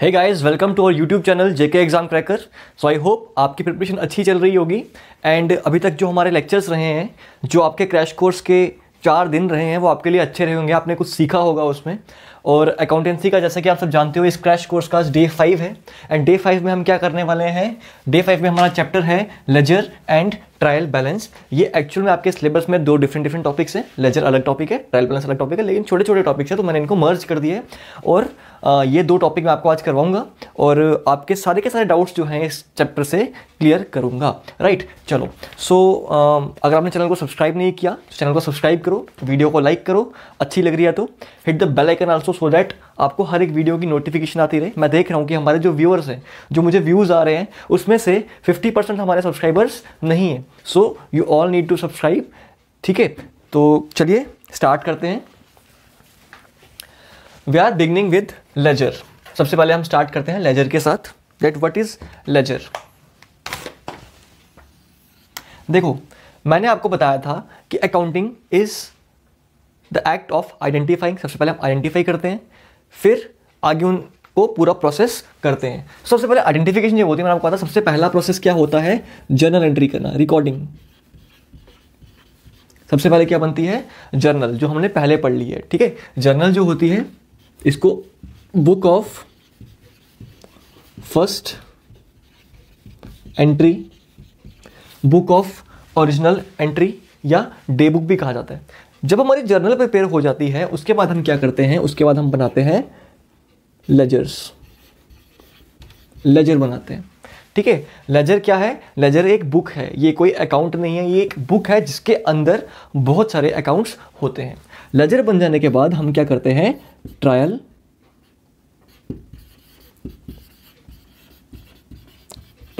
है guys welcome to our YouTube channel JK exam cracker so I hope आपकी preparation अच्छी चल रही होगी एंड अभी तक जो हमारे लेक्चर्स रहे हैं जो आपके क्रैश कोर्स के चार दिन रहे हैं वो आपके लिए अच्छे रहे होंगे आपने कुछ सीखा होगा उसमें और अकाउंटेंसी का जैसा कि आप सब जानते हो इस क्रैश कोर्स का डे फाइव है एंड डे फाइव में हम क्या करने वाले हैं डे फाइव में हमारा चैप्टर है लेजर एंड ट्रायल बैलेंस ये एक्चुअल में आपके सिलेबस में दो डिफरेंट डिफरेंट टॉपिक्स हैं लेजर अलग टॉपिक है ट्रायल बैलेंस अलग टॉपिक है लेकिन छोटे छोटे टॉपिक्स हैं तो मैंने इनको मर्ज कर दिए और ये दो टॉपिक मैं आपको आज करवाऊंगा और आपके सारे के सारे डाउट्स जो हैं इस चैप्टर से क्लियर करूंगा राइट चलो सो so, अगर आपने चैनल को सब्सक्राइब नहीं किया तो चैनल को सब्सक्राइब करो वीडियो को लाइक करो अच्छी लग रही है तो hit the bell icon also also so that आपको हर एक वीडियो की नोटिफिकेशन आती रहे मैं देख रहा हूँ कि हमारे जो व्यूअर्स हैं जो मुझे व्यूज़ आ रहे हैं उसमें से 50 परसेंट हमारे सब्सक्राइबर्स नहीं हैं so you all need to subscribe ठीक है तो चलिए स्टार्ट करते हैं we are beginning with ledger सबसे पहले हम स्टार्ट करते हैं लेजर के साथ दैट वट इज़ लेजर देखो मैंने आपको बताया था कि accounting is the act of identifying सबसे पहले हम आइडेंटिफाई करते हैं फिर आगे उन को पूरा प्रोसेस करते हैं सबसे पहले आइडेंटिफिकेशन जो होती है मैंने आपको कहा सबसे पहला प्रोसेस क्या होता है जर्नल एंट्री करना रिकॉर्डिंग सबसे पहले क्या बनती है जर्नल जो हमने पहले पढ़ ली है ठीक है जर्नल जो होती है इसको book of first entry book of original entry या डे बुक भी कहा जाता है जब हमारी जर्नल प्रिपेयर हो जाती है उसके बाद हम क्या करते हैं उसके बाद हम बनाते हैं लेजर्स लेजर बनाते हैं ठीक है लेजर क्या है लेजर एक बुक है ये कोई अकाउंट नहीं है ये एक बुक है जिसके अंदर बहुत सारे अकाउंट्स होते हैं लेजर बन जाने के बाद हम क्या करते हैं ट्रायल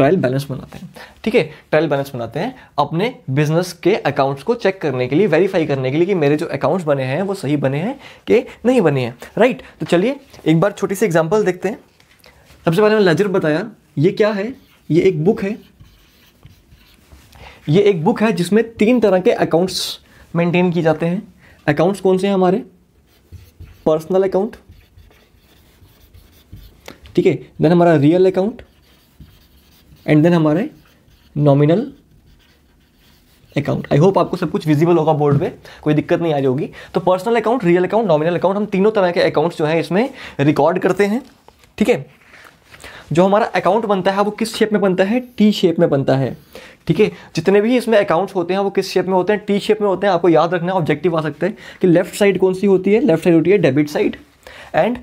ट्रायल बैलेंस बनाते हैं ठीक है ट्रायल बैलेंस बनाते हैं अपने बिजनेस के अकाउंट्स को चेक करने के लिए वेरीफाई करने के लिए कि मेरे जो अकाउंट्स बने हैं वो सही बने हैं कि नहीं बने हैं राइट तो चलिए एक बार छोटी सी एग्जाम्पल देखते हैं सबसे पहले मैंने लेजर बताया ये क्या है ये एक बुक है ये एक बुक है जिसमें तीन तरह के अकाउंट्स मेंटेन किए जाते हैं अकाउंट्स कौन से हैं हमारे पर्सनल अकाउंट ठीक है देन हमारा रियल अकाउंट एंड देन हमारे नॉमिनल अकाउंट आई होप आपको सब कुछ विजिबल होगा बोर्ड पे कोई दिक्कत नहीं आ रही होगी तो personal account real account nominal account हम तीनों तरह के अकाउंट्स जो है इसमें रिकॉर्ड करते हैं ठीक है जो हमारा अकाउंट बनता है वो किस शेप में बनता है टी शेप में बनता है ठीक है जितने भी इसमें अकाउंट्स होते हैं वो किस शेप में होते हैं टी शेप में होते हैं आपको याद रखना ऑब्जेक्टिव आ सकते हैं कि लेफ्ट साइड कौन सी होती है लेफ्ट साइड होती है debit side and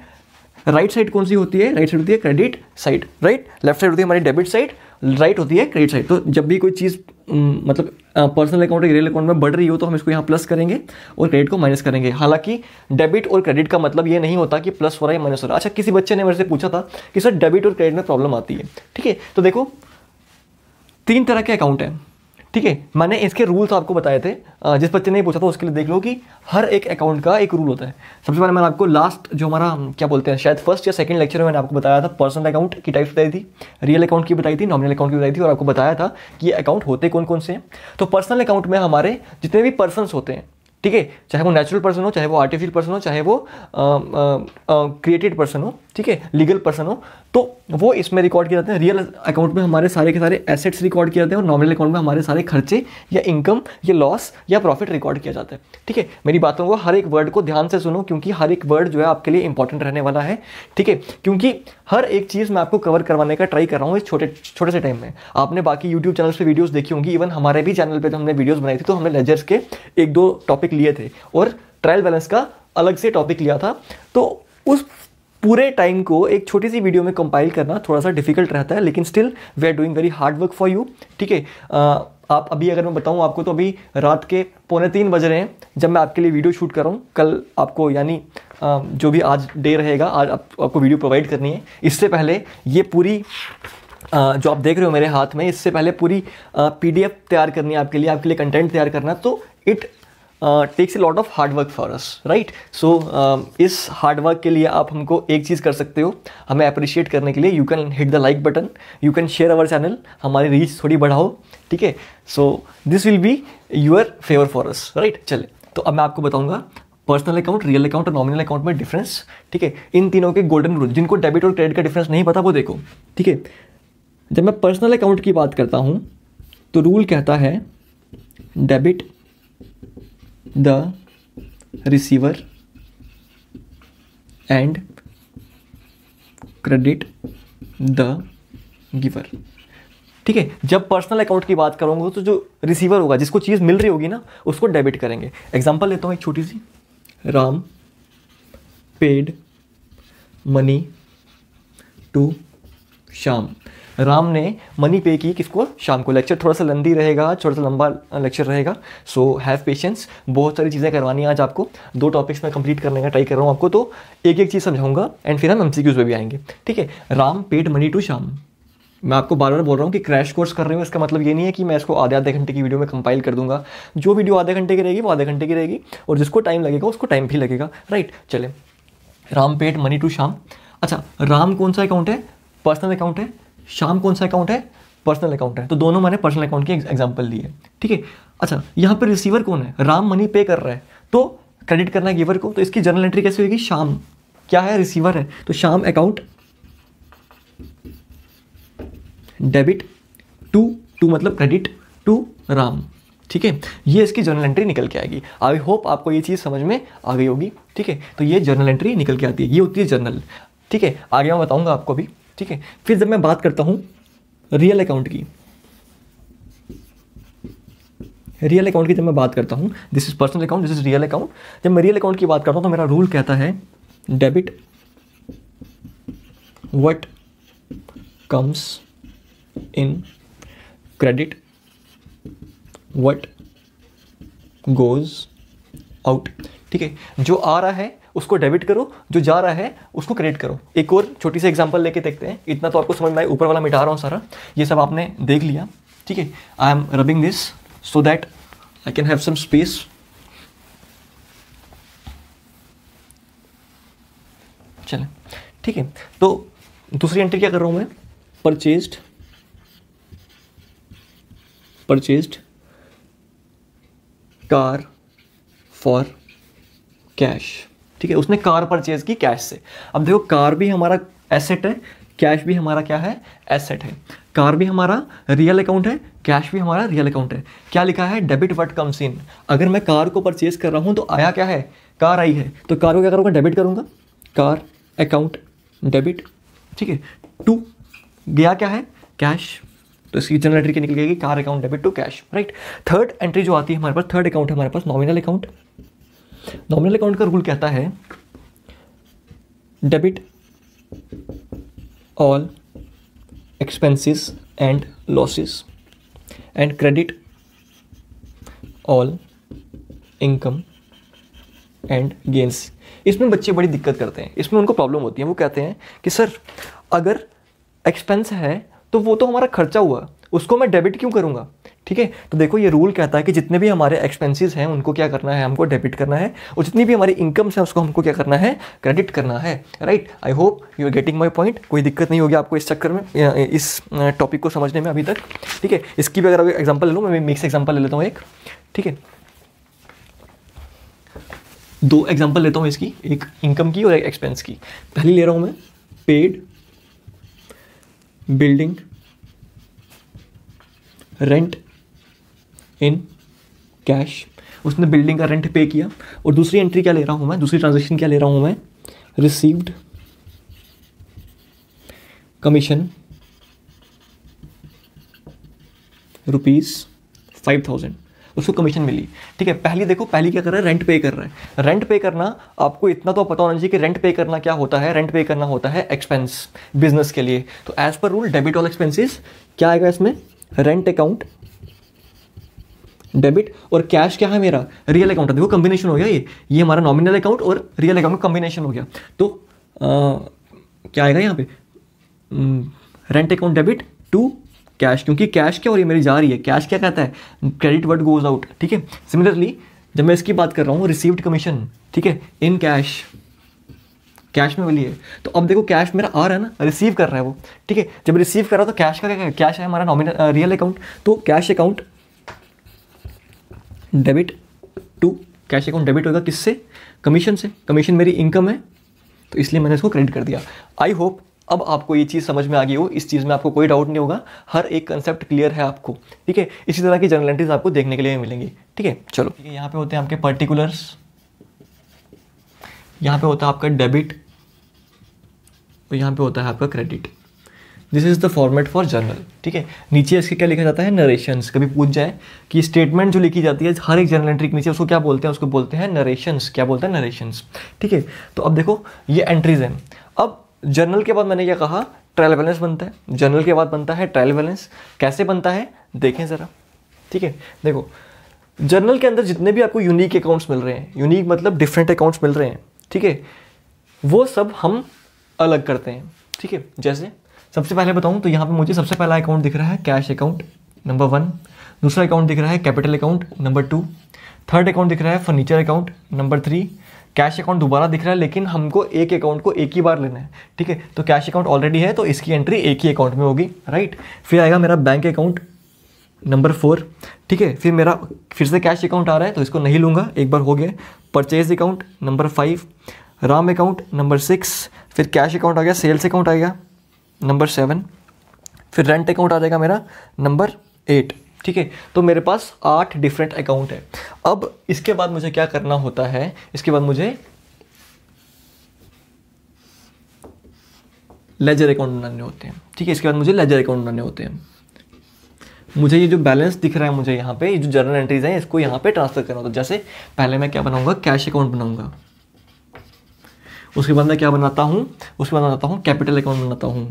right side कौन सी होती है राइट साइड होती है credit side right left side होती है हमारी डेबिट साइड राइट होती है क्रेडिट साइड तो जब भी कोई चीज़ मतलब पर्सनल अकाउंट या रियल अकाउंट में बढ़ रही हो तो हम इसको यहाँ प्लस करेंगे और क्रेडिट को माइनस करेंगे हालांकि डेबिट और क्रेडिट का मतलब ये नहीं होता कि प्लस हो रहा है माइनस हो रहा है अच्छा किसी बच्चे ने मेरे से पूछा था कि सर डेबिट और क्रेडिट में प्रॉब्लम आती है ठीक है तो देखो तीन तरह के अकाउंट हैं ठीक है मैंने इसके रूल्स आपको बताए थे जिस बच्चे ने पूछा था उसके लिए देख लो कि हर एक अकाउंट का एक रूल होता है सबसे पहले मैंने आपको लास्ट जो हमारा क्या बोलते हैं शायद फर्स्ट या सेकंड लेक्चर में मैंने आपको बताया था पर्सनल अकाउंट की टाइप्स बताई थी रियल अकाउंट की बताई थी नॉमिनल अकाउंट की बताई थी और आपको बताया था कि ये अकाउंट होते कौन कौन से हैं तो पर्सनल अकाउंट में हमारे जितने भी पर्सनस होते हैं ठीक है चाहे वो नेचुरल पर्सन हो चाहे वो आर्टिफिशियल पर्सन हो चाहे वो क्रिएटेड पर्सन हो ठीक है लीगल पर्सन हो तो वो इसमें रिकॉर्ड किए जाते हैं रियल अकाउंट में हमारे सारे के सारे एसेट्स रिकॉर्ड किए जाते हैं और नॉमिनल अकाउंट में हमारे सारे खर्चे या इनकम या लॉस या प्रॉफिट रिकॉर्ड किया जाता है ठीक है मेरी बातों को हर एक वर्ड को ध्यान से सुनो क्योंकि हर एक वर्ड जो है आपके लिए इंपॉर्टेंट रहने वाला है ठीक है क्योंकि हर एक चीज़ मैं आपको कवर करवाने का ट्राई कर रहा हूँ इस छोटे छोटे से टाइम में आपने बाकी यूट्यूब चैनल पर वीडियोज़ देखी होंगी इवन हमारे भी चैनल पर तो हमने वीडियोज़ बनाई थी तो हमने लेजर्स के एक दो टॉपिक लिए थे और ट्रायल बैलेंस का अलग से टॉपिक लिया था तो उस पूरे टाइम को एक छोटी सी वीडियो में कंपाइल करना थोड़ा सा डिफिकल्ट रहता है लेकिन still we are doing very hard work for you ठीक है आप अभी अगर मैं बताऊं आपको तो अभी रात के पौने तीन बज रहे हैं जब मैं आपके लिए वीडियो शूट कर रहा हूं कल आपको यानी जो भी आज डे रहेगा आज आप, आपको वीडियो प्रोवाइड करनी है इससे पहले ये पूरी जो आप देख रहे हो मेरे हाथ में इससे पहले पूरी पी तैयार करनी है आपके लिए आपके लिए कंटेंट तैयार करना तो it takes a lot of hard work for us right so इस हार्ड वर्क के लिए आप हमको एक चीज़ कर सकते हो हमें अप्रिशिएट करने के लिए you can hit the like button you can share our channel हमारी रीच थोड़ी बढ़ाओ ठीक है so this will be your favour for us right चले तो अब मैं आपको बताऊंगा पर्सनल अकाउंट रियल अकाउंट और नॉमिनल अकाउंट में डिफरेंस ठीक है इन तीनों के गोल्डन रूल जिनको डेबिट और क्रेडिट का डिफरेंस नहीं पता वो देखो ठीक है जब मैं पर्सनल अकाउंट की बात करता हूँ तो रूल कहता है debit the receiver and credit the giver ठीक है जब पर्सनल अकाउंट की बात करूंगा तो जो रिसीवर होगा जिसको चीज़ मिल रही होगी ना उसको डेबिट करेंगे एग्जाम्पल लेता हूं एक छोटी सी Ram paid money to Shyam Ram ने मनी पे की किसको शाम को लेक्चर थोड़ा सा लंदी रहेगा थोड़ा सा लंबा लेक्चर रहेगा सो हैव पेशेंस बहुत सारी चीज़ें करवानी है आज आपको दो टॉपिक्स में कंप्लीट करने का ट्राई कर रहा हूँ आपको तो एक एक चीज़ समझाऊंगा एंड फिर हम एम सी भी आएंगे ठीक है राम पेड मनी टू शाम मैं आपको बार बार बोल रहा हूँ कि क्रैश कोर्स कर रहे हो इसका मतलब ये नहीं है कि मैं इसको आधे आधे घंटे की वीडियो में कंपाइल कर दूंगा जो वीडियो आधे घंटे की रहेगी वो आधे घंटे की रहेगी और जिसको टाइम लगेगा उसको टाइम भी लगेगा राइट चले राम पेट मनी टू शाम अच्छा राम कौन सा अकाउंट है पर्सनल अकाउंट है शाम कौन सा अकाउंट है पर्सनल अकाउंट है तो दोनों मैंने पर्सनल अकाउंट के एग्जाम्पल दिए ठीक है अच्छा यहाँ पर रिसीवर कौन है राम मनी पे कर रहा है तो क्रेडिट करना है गिवर को तो इसकी जर्नल एंट्री कैसे होगी शाम क्या है रिसीवर है तो Shyam account debit to to मतलब क्रेडिट टू राम ठीक है ये इसकी जर्नल एंट्री निकल के आएगी आई होप आपको ये चीज़ समझ में आ गई होगी ठीक है तो ये जर्नल एंट्री निकल के आती है ये होती है जर्नल ठीक है आगे मैं बताऊंगा आपको भी ठीक है फिर जब मैं बात करता हूँ रियल अकाउंट की रियल अकाउंट की जब मैं बात करता हूँ this is personal account this is real account जब मैं रियल अकाउंट की बात करता हूँ तो मेरा रूल कहता है debit what comes in credit what goes out ठीक है जो आ रहा है उसको डेबिट करो जो जा रहा है उसको क्रेडिट करो एक और छोटी सी एग्जाम्पल लेके देखते हैं इतना तो आपको समझ में आए ऊपर वाला मिटा रहा हूँ सारा ये सब आपने देख लिया ठीक है I am rubbing this so that I can have some space चले ठीक है तो दूसरी एंट्री क्या कर रहा हूँ मैं purchased purchased car for cash ठीक है उसने कार परचेज की कैश से अब देखो कार भी हमारा एसेट है कैश भी हमारा क्या है एसेट है कार भी हमारा रियल अकाउंट है कैश भी हमारा रियल अकाउंट है क्या लिखा है डेबिट वट कम्स इन अगर मैं कार को परचेज कर रहा हूँ तो आया क्या है कार आई है तो कार को क्या करूँगा डेबिट करूँगा कार अकाउंट डेबिट ठीक है टू गया क्या है कैश तो इसकी जनरल एंट्री की निकल गई car account debit to cash right third entry जो आती है हमारे पास थर्ड अकाउंट है हमारे पास नॉमिनल अकाउंट नॉमिनल अकाउंट का रूल कहता है debit all expenses and losses and credit all income and gains इसमें बच्चे बड़ी दिक्कत करते हैं इसमें उनको प्रॉब्लम होती है वो कहते हैं कि सर अगर एक्सपेंस है तो वो तो हमारा खर्चा हुआ उसको मैं डेबिट क्यों करूंगा ठीक है तो देखो ये रूल कहता है कि जितने भी हमारे एक्सपेंसेस हैं उनको क्या करना है हमको डेबिट करना है और जितनी भी हमारी इनकम्स हैं उसको हमको क्या करना है क्रेडिट करना है right I hope you are getting my point कोई दिक्कत नहीं होगी आपको इस चक्कर में इस टॉपिक को समझने में अभी तक ठीक है इसकी भी अगर एग्जाम्पल ले लूँ मैं मिक्स एग्जाम्पल ले लेता हूँ एक ठीक है दो एग्जाम्पल लेता हूँ इसकी एक इनकम की और एक एक्सपेंस की पहली ले रहा हूँ मैं paid building rent in cash उसने बिल्डिंग का रेंट पे किया और दूसरी एंट्री क्या ले रहा हूँ मैं दूसरी ट्रांजेक्शन क्या ले रहा हूँ मैं received commission rupees five thousand उसको कमीशन मिली ठीक है पहली देखो पहली क्या कर रहा है रेंट पे कर रहा है रेंट पे करना आपको इतना तो पता होना चाहिए कि रेंट पे करना क्या होता है रेंट पे करना होता है एक्सपेंस बिजनेस के लिए तो as per rule debit all expenses क्या आएगा इसमें रेंट अकाउंट डेबिट और कैश क्या है मेरा रियल अकाउंट देखो कॉम्बिनेशन हो गया ये ये हमारा नॉमिनल अकाउंट और रियल अकाउंट का कॉम्बिनेशन हो गया तो आ, क्या आएगा यहाँ पे rent account debit to cash क्योंकि कैश क्या हो रही है मेरी जा रही है कैश क्या कहता है क्रेडिट वर्ड गोज आउट ठीक है सिमिलरली जब मैं इसकी बात कर रहा हूँ रिसीव्ड कमीशन ठीक है इन कैश कैश में वाली है तो अब देखो कैश मेरा आ रहा है ना रिसीव कर रहा है वो ठीक है जब रिसीव कर रहा है तो कैश का क्या कैश है हमारा नॉमिनल रियल अकाउंट तो cash account debit to cash account debit होगा किससे कमीशन से कमीशन मेरी इनकम है तो इसलिए मैंने इसको क्रेडिट कर दिया आई होप अब आपको ये चीज़ समझ में आ गई हो इस चीज़ में आपको कोई डाउट नहीं होगा हर एक कंसेप्ट क्लियर है आपको ठीक है इसी तरह की जर्नलिटीज आपको देखने के लिए मिलेंगी ठीक है चलो ठीक है यहाँ पे होते हैं आपके पर्टिकुलर्स यहाँ पे होता है आपका डेबिट और तो यहाँ पे होता है आपका credit this is the format for journal ठीक है नीचे इसके क्या लिखा जाता है नरेशंस कभी पूछ जाए कि स्टेटमेंट जो लिखी जाती है हर एक जर्नल एंट्री के नीचे उसको क्या बोलते हैं उसको बोलते हैं नरेशंस क्या बोलते हैं नरेशंस ठीक है तो अब देखो ये एंट्रीज हैं अब जर्नल के बाद मैंने क्या कहा ट्रायल बैलेंस बनता है जर्नल के बाद बनता है ट्रायल बैलेंस कैसे बनता है देखें ज़रा ठीक है देखो जर्नल के अंदर जितने भी आपको यूनिक अकाउंट्स मिल रहे हैं यूनिक मतलब डिफरेंट अकाउंट्स मिल रहे हैं ठीक है वो सब हम अलग करते हैं ठीक है जैसे सबसे पहले बताऊँ तो यहाँ पर मुझे सबसे पहला अकाउंट दिख रहा है कैश अकाउंट नंबर वन दूसरा अकाउंट दिख रहा है capital account number two third account दिख रहा है furniture account number three cash account दोबारा दिख रहा है लेकिन हमको एक अकाउंट को एक ही बार लेना है ठीक है तो कैश अकाउंट ऑलरेडी है तो इसकी एंट्री एक ही अकाउंट में होगी राइट फिर आएगा मेरा बैंक अकाउंट नंबर फोर ठीक है फिर मेरा फिर से कैश अकाउंट आ रहा है तो इसको नहीं लूँगा एक बार हो गया purchase account number five Ram account number six फिर कैश अकाउंट आ गया सेल्स अकाउंट आ गया नंबर सेवन फिर रेंट अकाउंट आ जाएगा मेरा नंबर एट ठीक है तो मेरे पास आठ डिफरेंट अकाउंट है अब इसके बाद मुझे क्या करना होता है इसके बाद मुझे लेजर अकाउंट बनाने होते हैं ठीक है इसके बाद मुझे लेजर अकाउंट बनाने होते हैं मुझे ये जो बैलेंस दिख रहा है मुझे यहाँ पे ये जो जर्नल एंट्रीज हैं इसको यहाँ पे ट्रांसफर करना होता है जैसे पहले मैं क्या बनाऊंगा कैश अकाउंट बनाऊंगा उसके बाद मैं क्या बनाता हूँ उसके बाद बनाता हूँ कैपिटल अकाउंट बनाता हूँ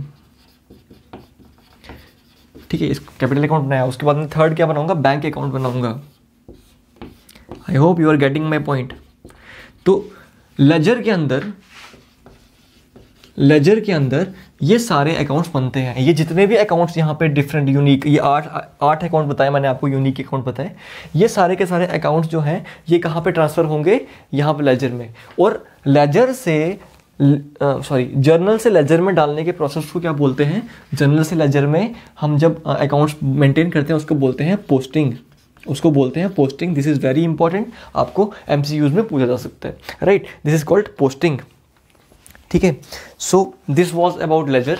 ठीक है इस कैपिटल अकाउंट बनाया उसके बाद मैं थर्ड क्या बनाऊंगा बैंक अकाउंट बनाऊंगा I hope you are getting my point तो लेजर के अंदर लेजर के अंदर ये सारे अकाउंट्स बनते हैं ये जितने भी अकाउंट्स यहाँ पे डिफरेंट यूनिक ये आठ आठ अकाउंट बताए मैंने आपको यूनिक अकाउंट बताए ये सारे के सारे अकाउंट्स जो हैं ये कहाँ पे ट्रांसफ़र होंगे यहाँ पे लेजर में और लेजर से सॉरी जर्नल से लेजर में डालने के प्रोसेस को क्या बोलते हैं जर्नल से लेजर में हम जब अकाउंट्स मेंटेन करते हैं उसको बोलते हैं पोस्टिंग उसको बोलते हैं posting this is very important आपको एम में पूछा जा सकता है right this is called posting ठीक है so this was about ledger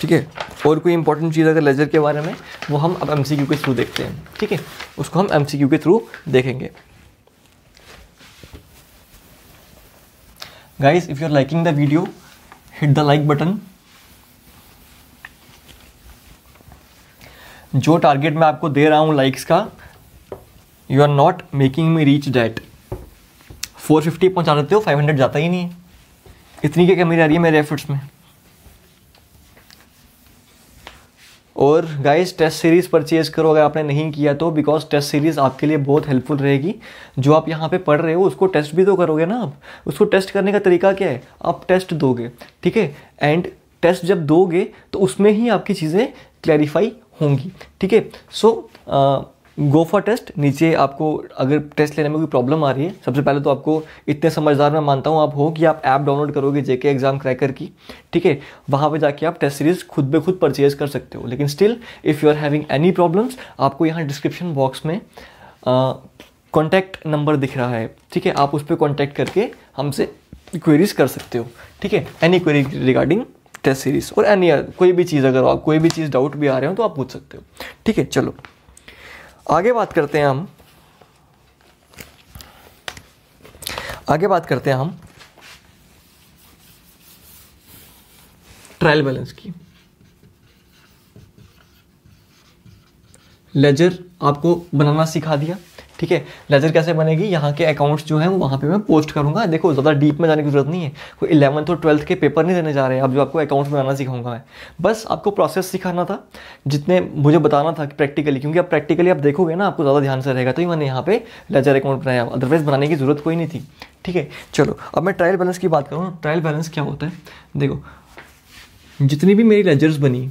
ठीक है और कोई इंपॉर्टेंट चीज़ अगर लेजर के बारे में वो हम अब एम के थ्रू देखते हैं ठीक है उसको हम एम के थ्रू देखेंगे guys if you are liking the video hit the like button जो टारगेट मैं आपको दे रहा हूँ लाइक्स का you are not making me reach that 450 पहुँचा देते हो 500 जाता ही नहीं है इतनी क्या कमी आ रही है मेरे एफर्ट्स में और गाइस टेस्ट सीरीज़ परचेज करो अगर आपने नहीं किया तो बिकॉज टेस्ट सीरीज़ आपके लिए बहुत हेल्पफुल रहेगी जो आप यहाँ पे पढ़ रहे हो उसको टेस्ट भी तो करोगे ना आप उसको टेस्ट करने का तरीका क्या है आप टेस्ट दोगे ठीक है एंड टेस्ट जब दोगे तो उसमें ही आपकी चीज़ें क्लैरिफाई होंगी ठीक है सो गो फॉर टेस्ट नीचे आपको अगर टेस्ट लेने में कोई प्रॉब्लम आ रही है सबसे पहले तो आपको इतने समझदार मैं मानता हूँ आप हो कि आप ऐप डाउनलोड करोगे जेके एग्जाम क्रैकर की ठीक है वहाँ पे जाके आप टेस्ट सीरीज़ खुद ब खुद परचेज कर सकते हो लेकिन still if you are having any problems आपको यहाँ डिस्क्रिप्शन बॉक्स में कॉन्टैक्ट नंबर दिख रहा है ठीक है आप उस पर कॉन्टैक्ट करके हमसे क्वेरीज कर सकते हो ठीक है any query regarding test series और एनी कोई भी चीज़ अगर आप कोई भी चीज़ डाउट भी आ रहे हो तो आप पूछ सकते हो ठीक है चलो आगे बात करते हैं हम आगे बात करते हैं हम ट्रायल बैलेंस की लेजर आपको बनाना सिखा दिया ठीक है लेजर कैसे बनेगी यहाँ के अकाउंट्स जो है वहाँ पर मैं पोस्ट करूँगा देखो ज़्यादा डीप में जाने की जरूरत नहीं है कोई इलेवंथ और ट्वेल्थ के पेपर नहीं देने जा रहे हैं अब जो आपको अकाउंट्स बनाना सिखाऊंगा मैं बस आपको प्रोसेस सिखाना था जितने मुझे बताना था कि प्रैक्टिकली क्योंकि आप प्रैक्टिकली आप देखोगे ना आपको ज़्यादा ध्यान से रहेगा तो ही मैंने यहाँ पे लेजर अकाउंट बनाया अदरवाइज़ बनाने की ज़रूरत कोई नहीं थी ठीक है चलो अब मैं ट्रायल बैलेंस की बात करूँ ट्रायल बैलेंस क्या होता है देखो जितनी भी मेरी लेजर्स बनी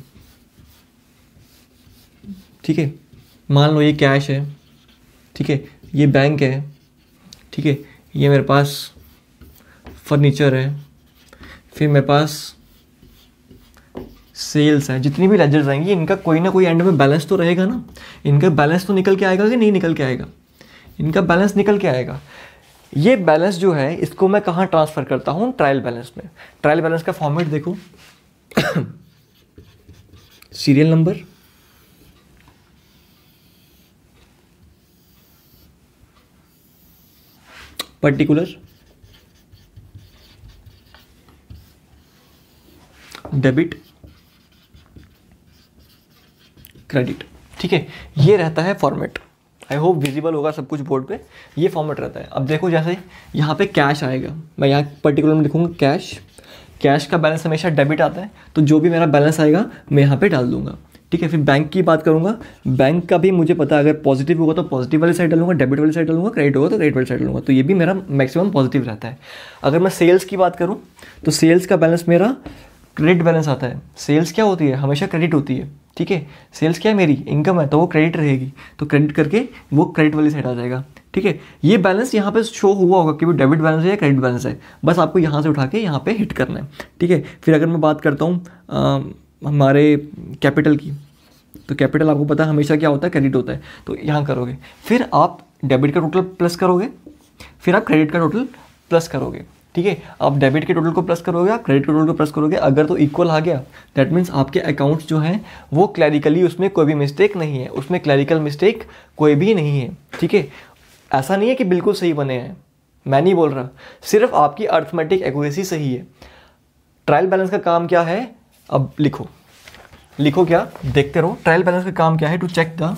ठीक है मान लो ये कैश है ठीक है ये बैंक है ठीक है ये मेरे पास फर्नीचर है फिर मेरे पास सेल्स हैं जितनी भी लेजर्स आएंगी इनका कोई ना कोई एंड में बैलेंस तो रहेगा ना इनका बैलेंस तो निकल के आएगा कि नहीं निकल के आएगा इनका बैलेंस निकल के आएगा ये बैलेंस जो है इसको मैं कहाँ ट्रांसफ़र करता हूँ ट्रायल बैलेंस में ट्रायल बैलेंस का फॉर्मेट देखो serial number particular debit credit ठीक है ये रहता है फॉर्मेट आई होप विजिबल होगा सब कुछ बोर्ड पे ये फॉर्मेट रहता है अब देखो जैसे यहाँ पे कैश आएगा मैं यहाँ पर्टिकुलर में लिखूंगा कैश कैश का बैलेंस हमेशा डेबिट आता है तो जो भी मेरा बैलेंस आएगा मैं यहाँ पे डाल दूंगा ठीक है फिर बैंक की बात करूंगा बैंक का भी मुझे पता है अगर पॉजिटिव होगा तो पॉजिटिव वाली साइड डालूंगा डेबिट वाली साइड डालूंगा क्रेडिट होगा तो क्रेडिट वाली साइड डालूंगा तो ये भी मेरा मैक्सिमम पॉजिटिव रहता है अगर मैं सेल्स की बात करूँ तो सेल्स का बैलेंस मेरा क्रेडिट बैलेंस आता है सेल्स क्या होती है हमेशा क्रेडिट होती है ठीक है सेल्स क्या है मेरी इनकम है तो वो क्रेडिट रहेगी तो क्रेडिट करके वो क्रेडिट वाली साइड आ जाएगा ठीक है ये बैलेंस यहाँ पे शो हुआ होगा कि वो डेबिट बैलेंस है या क्रेडिट बैलेंस है बस आपको यहाँ से उठा के यहाँ पे हिट करना है ठीक है फिर अगर मैं बात करता हूँ हमारे कैपिटल की तो कैपिटल आपको पता है हमेशा क्या होता है क्रेडिट होता है तो यहाँ करोगे फिर आप डेबिट का टोटल प्लस करोगे फिर आप क्रेडिट का टोटल प्लस करोगे ठीक है आप डेबिट के टोटल को प्लस करोगे आप क्रेडिट के टोटल को प्लस करोगे अगर तो इक्वल आ गया दैट मीन्स आपके अकाउंट्स जो हैं वो क्लैरिकली उसमें कोई भी मिस्टेक नहीं है उसमें क्लैरिकल मिस्टेक कोई भी नहीं है ठीक है ऐसा नहीं है कि बिल्कुल सही बने हैं मैं नहीं बोल रहा सिर्फ आपकी अर्थमेटिक एक्यूरेसी सही है ट्रायल बैलेंस का काम क्या है अब लिखो लिखो क्या देखते रहो ट्रायल बैलेंस का काम क्या है to check the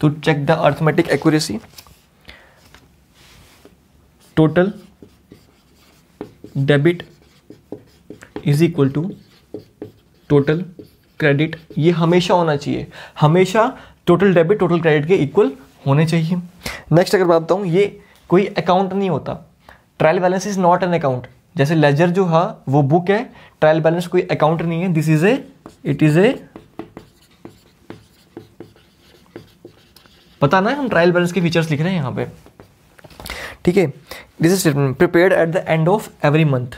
to check the arithmetic accuracy total debit is equal to total credit ये हमेशा होना चाहिए हमेशा टोटल डेबिट टोटल क्रेडिट के इक्वल होने चाहिए नेक्स्ट अगर बात बताऊँ ये कोई अकाउंट नहीं होता trial balance is not an account जैसे लेजर जो है वो बुक है ट्रायल बैलेंस कोई अकाउंट नहीं है this is a it is a पता ना हम ट्रायल बैलेंस के फीचर्स लिख रहे हैं यहाँ पे ठीक है this is prepared prepare at the end of every month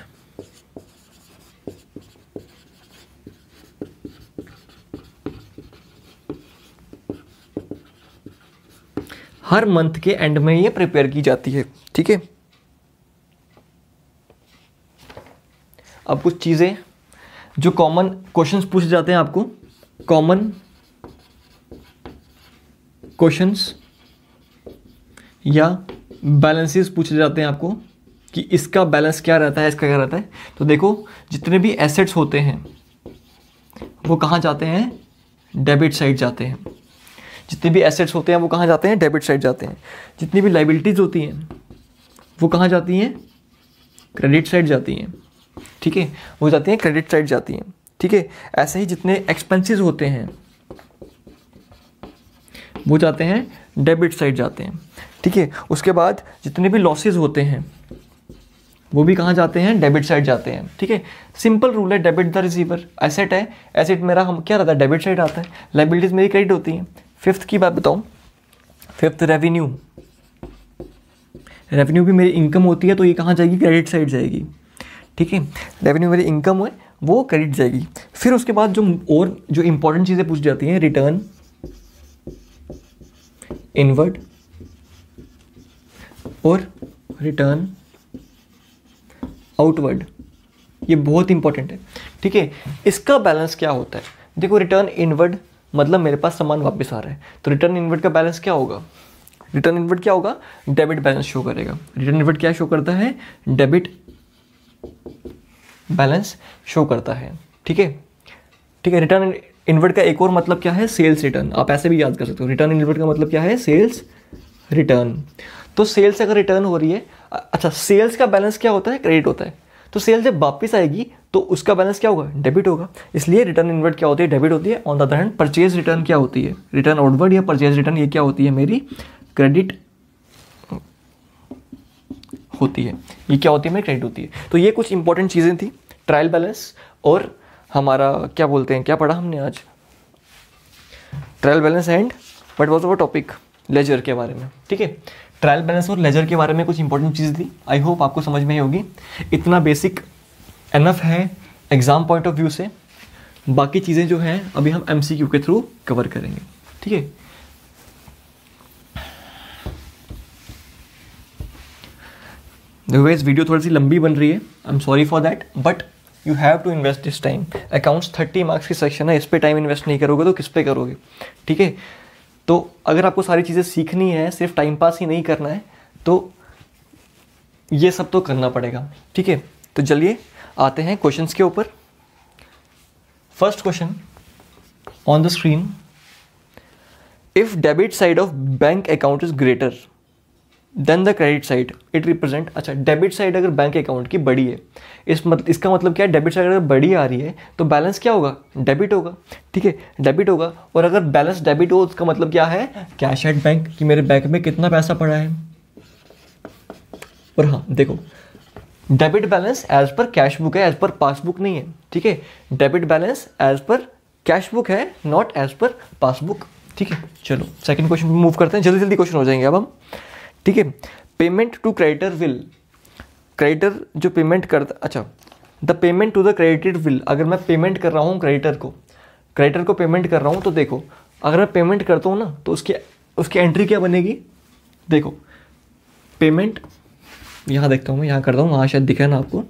हर मंथ के एंड में ये प्रिपेयर की जाती है ठीक है अब कुछ चीज़ें जो कॉमन क्वेश्चंस पूछे जाते हैं आपको कॉमन क्वेश्चंस या बैलेंसेस पूछे जाते हैं आपको कि इसका बैलेंस क्या रहता है इसका क्या रहता है तो देखो जितने भी एसेट्स होते हैं वो कहाँ जाते हैं डेबिट साइड जाते हैं जितने भी एसेट्स होते हैं वो कहाँ जाते हैं डेबिट साइड जाते हैं जितनी भी लाइबिलिटीज़ होती हैं वो कहाँ जाती हैं क्रेडिट साइड जाती हैं ठीक है वो जाती हैं क्रेडिट साइड जाती हैं ठीक है ऐसे ही जितने एक्सपेंसेस होते हैं वो जाते हैं डेबिट साइड जाते हैं ठीक है उसके बाद जितने भी लॉसेज होते हैं वो भी कहाँ जाते हैं डेबिट साइड जाते हैं ठीक है सिंपल रूल है डेबिट द रिसीवर एसेट है एसेट मेरा हम क्या रहता है डेबिट साइड आता है लाइबिलिटीज़ मेरी क्रेडिट होती हैं फिफ्थ की बात बताऊं फिफ्थ रेवेन्यू रेवेन्यू भी मेरी इनकम होती है तो ये कहाँ जाएगी क्रेडिट साइड जाएगी ठीक है रेवेन्यू मेरी इनकम है वो क्रेडिट जाएगी फिर उसके बाद जो और जो इंपॉर्टेंट चीज़ें पूछ जाती हैं रिटर्न इनवर्ड और रिटर्न आउटवर्ड ये बहुत इंपॉर्टेंट है ठीक है इसका बैलेंस क्या होता है देखो रिटर्न इनवर्ड मतलब मेरे पास सामान वापस आ रहा है तो रिटर्न इन्वर्ट का बैलेंस क्या होगा रिटर्न इन्वर्ट क्या होगा डेबिट बैलेंस शो करेगा रिटर्न इन्वर्ट क्या शो करता है डेबिट बैलेंस शो करता है ठीक है ठीक है रिटर्न इन्वर्ट का एक और मतलब क्या है सेल्स रिटर्न आप ऐसे भी याद कर सकते हो रिटर्न इन्वर्ट का मतलब क्या है सेल्स रिटर्न तो सेल्स अगर रिटर्न हो रही है अच्छा सेल्स का बैलेंस क्या होता है क्रेडिट होता है तो सेल जब वापस आएगी तो उसका बैलेंस क्या होगा डेबिट होगा इसलिए रिटर्न इनवर्ड क्या होती है डेबिट होती है on the other hand purchase return क्या होती है रिटर्न आउटवर्ड या परचेज रिटर्न ये क्या होती है मेरी क्रेडिट होती है ये क्या होती है मेरी क्रेडिट होती है तो ये कुछ इंपॉर्टेंट चीज़ें थी ट्रायल बैलेंस और हमारा क्या बोलते हैं क्या पढ़ा हमने आज trial balance and what was our topic ledger के बारे में ठीक है ट्रायल बैलेंस और लेजर के बारे में कुछ इंपॉर्टेंट चीज़ थी आई होप आपको समझ में ही होगी इतना बेसिक एनफ है एग्ज़ाम पॉइंट ऑफ व्यू से बाकी चीज़ें जो हैं अभी हम एम के थ्रू कवर करेंगे ठीक है वेज वीडियो थोड़ी सी लंबी बन रही है I am sorry for that but you have to invest this time accounts thirty marks की सेक्शन है इस पर टाइम इन्वेस्ट नहीं करोगे तो किस पे करोगे ठीक है तो अगर आपको सारी चीज़ें सीखनी है सिर्फ टाइम पास ही नहीं करना है तो ये सब तो करना पड़ेगा ठीक है तो चलिए आते हैं क्वेश्चंस के ऊपर first question on the screen if debit side of bank account is greater than the credit side it represent अच्छा डेबिट साइड अगर बैंक अकाउंट की बड़ी है इस मत, इसका मतलब क्या है डेबिट साइड अगर बड़ी आ रही है तो बैलेंस क्या होगा डेबिट होगा ठीक है डेबिट होगा और अगर बैलेंस डेबिट हो उसका मतलब क्या है कैश एट बैंक कि मेरे बैंक में कितना पैसा पड़ा है और हाँ देखो debit balance as per cash book है एज पर पासबुक नहीं है ठीक है debit balance as per cash book है नॉट एज पर पासबुक ठीक है चलो सेकंड क्वेश्चन मूव करते हैं जल्दी जल्दी क्वेश्चन हो जाएंगे अब हम ठीक है payment to creditor will creditor जो पेमेंट करता अच्छा the payment to the credited will अगर मैं पेमेंट कर रहा हूँ क्रेडिटर को क्रेडिटर को पेमेंट कर रहा हूँ तो देखो अगर मैं पेमेंट करता हूँ ना तो उसकी उसकी एंट्री क्या बनेगी देखो पेमेंट यहाँ देखता हूँ मैं यहाँ करता हूँ वहाँ शायद दिखा ना आपको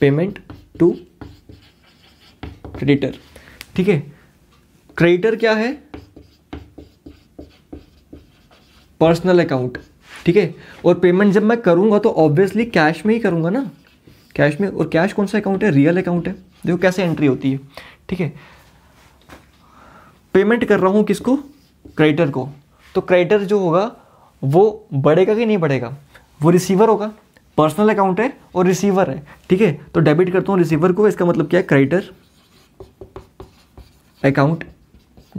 पेमेंट टू क्रेडिटर ठीक है क्रेडिटर क्या है पर्सनल अकाउंट ठीक है और पेमेंट जब मैं करूँगा तो ऑब्वियसली कैश में ही करूँगा ना कैश में और कैश कौन सा अकाउंट है रियल अकाउंट है देखो कैसे एंट्री होती है ठीक है पेमेंट कर रहा हूँ किसको क्रेडिटर को तो क्रेडिटर जो होगा वो बढ़ेगा कि नहीं बढ़ेगा वो रिसीवर होगा पर्सनल अकाउंट है और रिसीवर है ठीक है तो डेबिट करता हूँ रिसीवर को इसका मतलब क्या है क्रेडिटर अकाउंट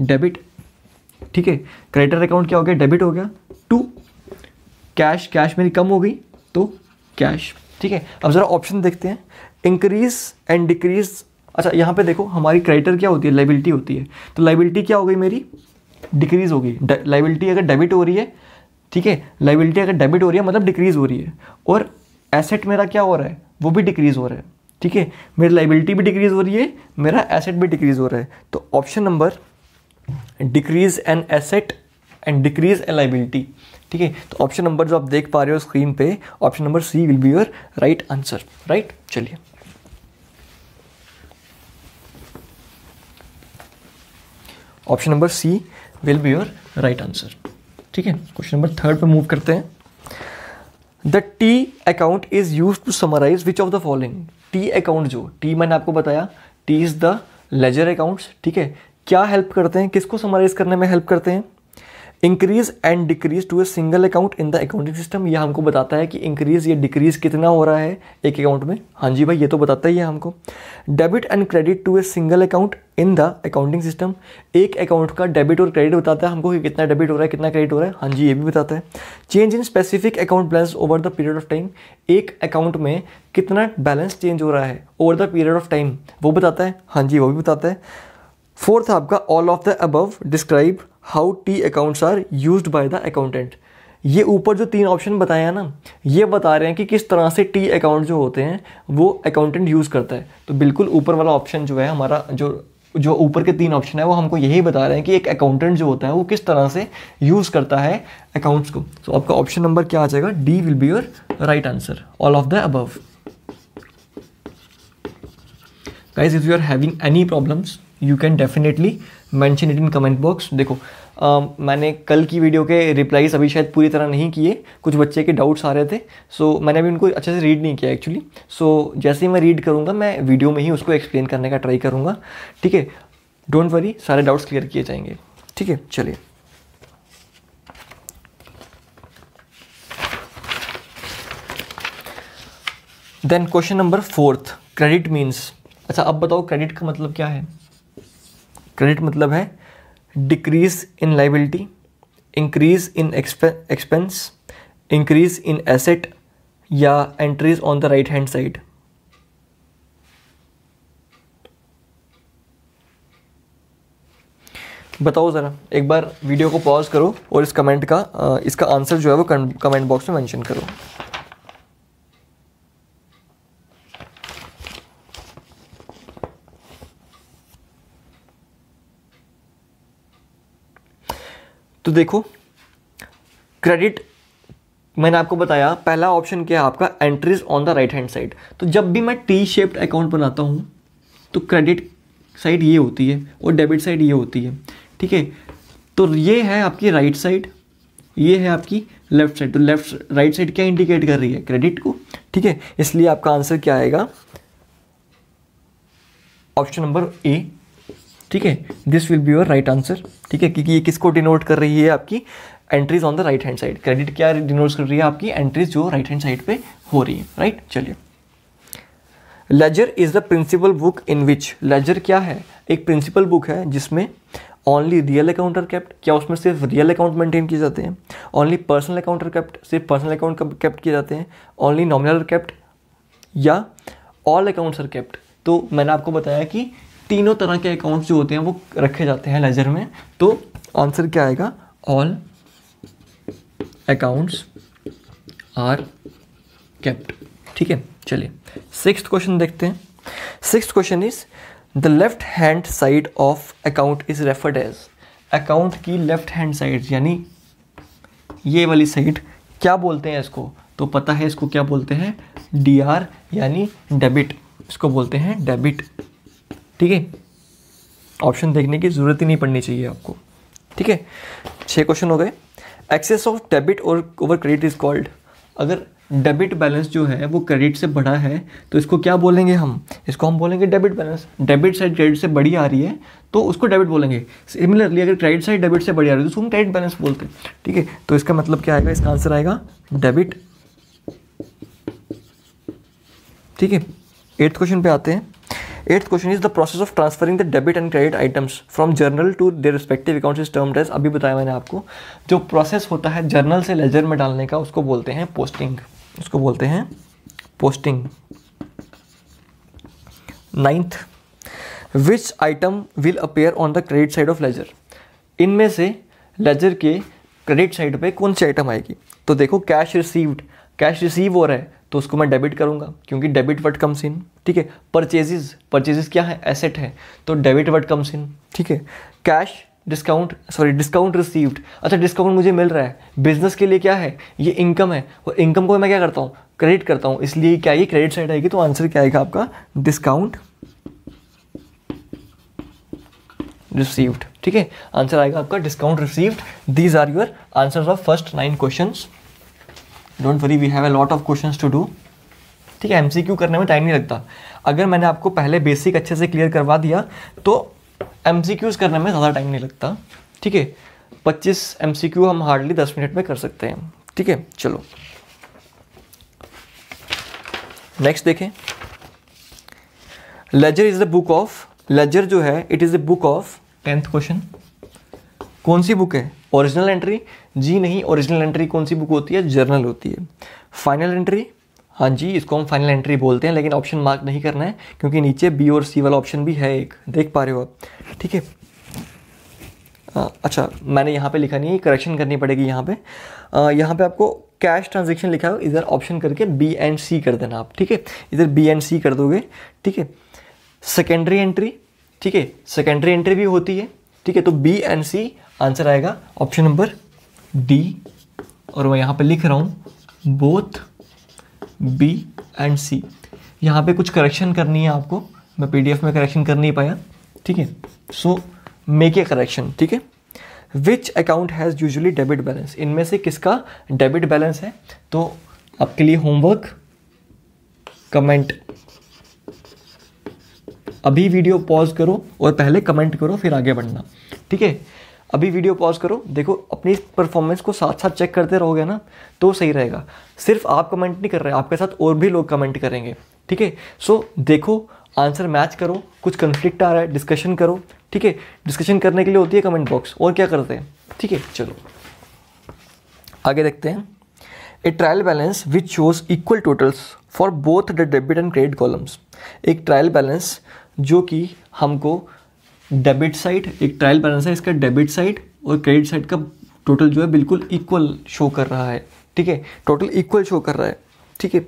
डेबिट ठीक है क्रेडिटर अकाउंट क्या हो गया डेबिट हो गया टू कैश कैश मेरी कम हो गई तो कैश ठीक है अब ज़रा ऑप्शन देखते हैं इंक्रीज एंड डिक्रीज अच्छा यहाँ पे देखो हमारी क्रेडिटर क्या होती है लाइबिलिटी होती है तो लाइबिलिटी क्या हो गई मेरी डिक्रीज होगी लाइबिलिटी अगर डेबिट हो रही है ठीक है लाइबिलिटी अगर डेबिट हो रही है मतलब डिक्रीज हो रही है और एसेट मेरा क्या हो रहा है वो भी डिक्रीज हो रहा है ठीक है मेरी लाइबिलिटी भी डिक्रीज हो रही है मेरा एसेट भी डिक्रीज हो रहा है तो option number decrease and asset and decrease an liability ठीक है तो ऑप्शन नंबर जो आप देख पा रहे हो स्क्रीन पे option number C will be your right answer right चलिए option number C will be your right answer ठीक है क्वेश्चन नंबर थर्ड पे मूव करते हैं the T account is use to summarize which of the following T account जो T मैंने आपको बताया T is the ledger accounts ठीक है क्या हेल्प करते हैं किसको समराइज करने में हेल्प करते हैं increase and decrease to a single account in the accounting system ये हमको बताता है कि इंक्रीज या डिक्रीज कितना हो रहा है एक अकाउंट में हाँ जी भाई ये तो बताता ही है हमको debit and credit to a single account in the accounting system एक अकाउंट का डेबिट और क्रेडिट बताता है हमको कि कितना डेबिट हो रहा है कितना क्रेडिट हो रहा है हाँ जी ये भी बताता है change in specific account balance over the period of time एक अकाउंट में कितना बैलेंस चेंज हो रहा है over the period of time वो बताता है हाँ जी वो भी बताता है फोर्थ आपका all of the above describe how T accounts are use by the accountant ये ऊपर जो तीन ऑप्शन बताए हैं ना ये बता रहे हैं कि किस तरह से टी अकाउंट जो होते हैं वो अकाउंटेंट यूज़ करता है तो बिल्कुल ऊपर वाला ऑप्शन जो है हमारा जो जो ऊपर के तीन ऑप्शन है वो हमको यही बता रहे हैं कि एक अकाउंटेंट जो होता है वो किस तरह से यूज़ करता है अकाउंट्स को तो so, आपका ऑप्शन नंबर क्या आ जाएगा D will be your right answer all of the above guys if you are having any problems you can definitely mention it in comment box देखो आ, मैंने कल की वीडियो के रिप्लाईज अभी शायद पूरी तरह नहीं किए कुछ बच्चे के डाउट्स आ रहे थे सो so, मैंने अभी उनको अच्छे से रीड नहीं किया एक्चुअली सो so, जैसे ही मैं रीड करूँगा मैं वीडियो में ही उसको एक्सप्लेन करने का ट्राई करूँगा ठीक है डोंट वरी सारे डाउट्स क्लियर किए जाएंगे ठीक है चलिए then question number fourth credit means अच्छा अब बताओ क्रेडिट का मतलब क्या है क्रेडिट मतलब है decrease in liability increase in expense increase in asset या entries on the right hand side बताओ ज़रा एक बार वीडियो को पॉज करो और इस कमेंट का इसका आंसर जो है वो कमेंट बॉक्स में मेंशन करो तो देखो क्रेडिट मैंने आपको बताया पहला ऑप्शन क्या है आपका entries on the right hand side तो जब भी मैं टी शेप्ड अकाउंट बनाता हूँ तो क्रेडिट साइड ये होती है और डेबिट साइड ये होती है ठीक है तो ये है आपकी राइट right साइड ये है आपकी लेफ्ट साइड तो लेफ्ट राइट साइड क्या इंडिकेट कर रही है क्रेडिट को ठीक है इसलिए आपका आंसर क्या आएगा ऑप्शन नंबर ए ठीक है this will be your right answer ठीक है क्योंकि ये किसको डिनोट कर रही है आपकी entries on the right hand side credit क्या डिनोट कर रही है आपकी एंट्रीज जो राइट हैंड साइड पे हो रही है राइट चलिए ledger is the principal book in which ledger क्या है एक प्रिंसिपल बुक है जिसमें only real account are kept क्या उसमें सिर्फ रियल अकाउंट मेंटेन किए जाते हैं only personal account are kept सिर्फ पर्सनल अकाउंट कैप्ट किए जाते हैं ओनली नॉमिनल कैप्ट या ऑल अकाउंट्स आर कैप्ट तो मैंने आपको बताया कि तीनों तरह के अकाउंट्स जो होते हैं वो रखे जाते हैं लेजर में तो आंसर क्या आएगा ऑल अकाउंट्स आर कैप्ट ठीक है चलिए सिक्स क्वेश्चन देखते हैं six question is the left hand side of account is referred as account की लेफ्ट हैंड साइड यानी ये वाली साइड क्या बोलते हैं इसको तो पता है इसको क्या बोलते हैं डी आर यानी डेबिट इसको बोलते हैं डेबिट ठीक है ऑप्शन देखने की ज़रूरत ही नहीं पड़नी चाहिए आपको ठीक है छः क्वेश्चन हो गए एक्सेस ऑफ डेबिट और ओवर क्रेडिट इज़ कॉल्ड अगर डेबिट बैलेंस जो है वो क्रेडिट से बढ़ा है तो इसको क्या बोलेंगे हम इसको हम बोलेंगे debit balance debit side credit से बढ़ी आ रही है तो उसको डेबिट बोलेंगे सिमिलरली अगर क्रेडिट साइड डेबिट से बढ़ी आ रही है तो उसको हम क्रेडिट बैलेंस बोलते हैं ठीक है तो इसका मतलब क्या आएगा इसका आंसर आएगा डेबिट ठीक है एट्थ क्वेश्चन पे आते हैं eighth question is the process of transferring the debit and credit items from journal to their respective account is term as अभी बताया मैंने आपको जो प्रोसेस होता है जर्नल से लेजर में डालने का उसको बोलते हैं पोस्टिंग उसको बोलते हैं posting ninth which item will appear on the credit side of ledger इनमें से लेजर के क्रेडिट साइड पे कौन सी आइटम आएगी तो देखो कैश रिसीव्ड कैश रिसीव हो रहा है तो उसको मैं डेबिट करूंगा क्योंकि डेबिट वट कम्स इन ठीक है परचेजेज परचेजेज क्या है एसेट है तो डेबिट वट कम्स इन ठीक है cash discount sorry discount received अच्छा डिस्काउंट मुझे मिल रहा है बिजनेस के लिए क्या है ये इनकम है और इनकम को मैं क्या करता हूँ क्रेडिट करता हूँ इसलिए क्या ये क्रेडिट साइड आएगी तो आंसर क्या आएगा आपका डिस्काउंट रिसीव्ड ठीक है आंसर आएगा आपका discount received these are your answer of first nine questions don't worry we have a lot of questions to do ठीक है एमसीक्यू करने में टाइम नहीं लगता अगर मैंने आपको पहले बेसिक अच्छे से क्लियर करवा दिया तो एमसीक्यूज करने में ज़्यादा टाइम नहीं लगता ठीक है पच्चीस एम हम हार्डली दस मिनट में कर सकते हैं ठीक है चलो नेक्स्ट देखें ledger is the book of ledger जो है it is the book of tenth question कौन सी बुक है ओरिजिनल एंट्री जी नहीं ओरिजिनल एंट्री कौन सी बुक होती है जर्नल होती है फाइनल एंट्री हाँ जी इसको हम फाइनल एंट्री बोलते हैं लेकिन ऑप्शन मार्क नहीं करना है क्योंकि नीचे बी और सी वाला ऑप्शन भी है एक देख पा रहे हो आप ठीक है हाँ, अच्छा मैंने यहाँ पे लिखा नहीं है करेक्शन करनी पड़ेगी यहाँ पे आ, यहाँ पे आपको कैश ट्रांजेक्शन लिखा है इधर ऑप्शन करके बी एंड सी कर देना आप ठीक है इधर बी एंड सी कर दोगे ठीक है सेकेंडरी एंट्री ठीक है सेकेंडरी एंट्री भी होती है ठीक है तो बी एंड सी आंसर आएगा ऑप्शन नंबर डी और मैं यहाँ पे लिख रहा हूँ बोथ बी एंड सी यहाँ पे कुछ करेक्शन करनी है आपको मैं पीडीएफ में करेक्शन कर नहीं पाया ठीक है सो मेक ए करेक्शन ठीक है which account has usually debit balance इनमें से किसका डेबिट बैलेंस है तो आपके लिए होमवर्क कमेंट अभी वीडियो पॉज करो और पहले कमेंट करो फिर आगे बढ़ना ठीक है अभी वीडियो पॉज करो देखो अपनी परफॉर्मेंस को साथ साथ चेक करते रहोगे ना तो सही रहेगा सिर्फ आप कमेंट नहीं कर रहे आपके साथ और भी लोग कमेंट करेंगे ठीक है सो देखो आंसर मैच करो कुछ कन्फ्लिक्ट आ रहा है डिस्कशन करो ठीक है डिस्कशन करने के लिए होती है कमेंट बॉक्स और क्या करते हैं ठीक है चलो आगे देखते हैं a trial balance which shows equal totals for both the debit and credit columns एक ट्रायल बैलेंस जो कि हमको डेबिट साइड एक ट्रायल बैलेंस है इसका डेबिट साइड और क्रेडिट साइड का टोटल जो है बिल्कुल इक्वल शो कर रहा है ठीक है टोटल इक्वल शो कर रहा है ठीक है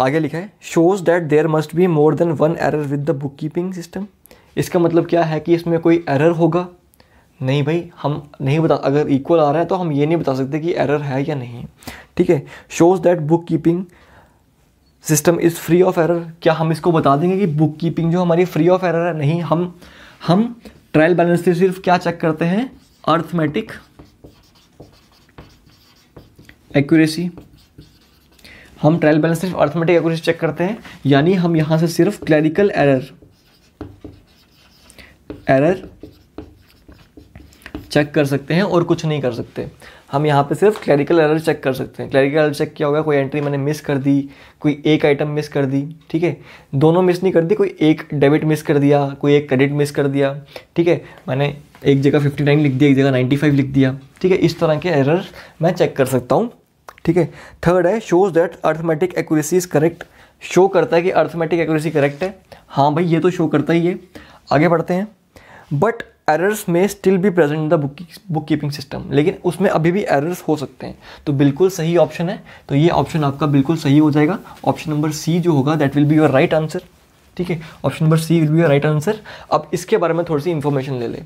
आगे लिखा है shows that there must be more than one error with the bookkeeping system इसका मतलब क्या है कि इसमें कोई एरर होगा नहीं भाई हम नहीं बता अगर इक्वल आ रहा है तो हम ये नहीं बता सकते कि एरर है या नहीं ठीक है shows that bookkeeping system is free of error क्या हम इसको बता देंगे कि बुक कीपिंग जो हमारी फ्री ऑफ एरर है नहीं हम हम ट्रायल बैलेंस से सिर्फ क्या चेक करते हैं अर्थमेटिक एक्यूरेसी हम ट्रायल बैलेंस सिर्फ अर्थमेटिक एक्यूरेसी चेक करते हैं यानी हम यहां से सिर्फ क्लैरिकल एरर एरर चेक कर सकते हैं और कुछ नहीं कर सकते हम यहाँ पे सिर्फ क्लैरिकल एरर चेक कर सकते हैं क्लैरिकल एरर चेक क्या होगा कोई एंट्री मैंने मिस कर दी कोई एक आइटम मिस कर दी ठीक है दोनों मिस नहीं कर दी कोई एक डेबिट मिस कर दिया कोई एक क्रेडिट मिस कर दिया ठीक है मैंने एक जगह फिफ्टी नाइन लिख दिया एक जगह नाइन्टी फाइव लिख दिया ठीक है इस तरह के एरर मैं चेक कर सकता हूँ ठीक है थर्ड है shows that arithmetic accuracy is correct show करता है कि अर्थमेटिक एक्यूरेसी करेक्ट है हाँ भाई ये तो शो करता ही है आगे बढ़ते हैं but errors may still be present in the bookkeeping system लेकिन उसमें अभी भी एरर्स हो सकते हैं तो बिल्कुल सही ऑप्शन है तो ये ऑप्शन आपका बिल्कुल सही हो जाएगा ऑप्शन नंबर सी जो होगा that will be your right answer ठीक है option number C will be your right answer अब इसके बारे में थोड़ी सी इन्फॉर्मेशन ले लें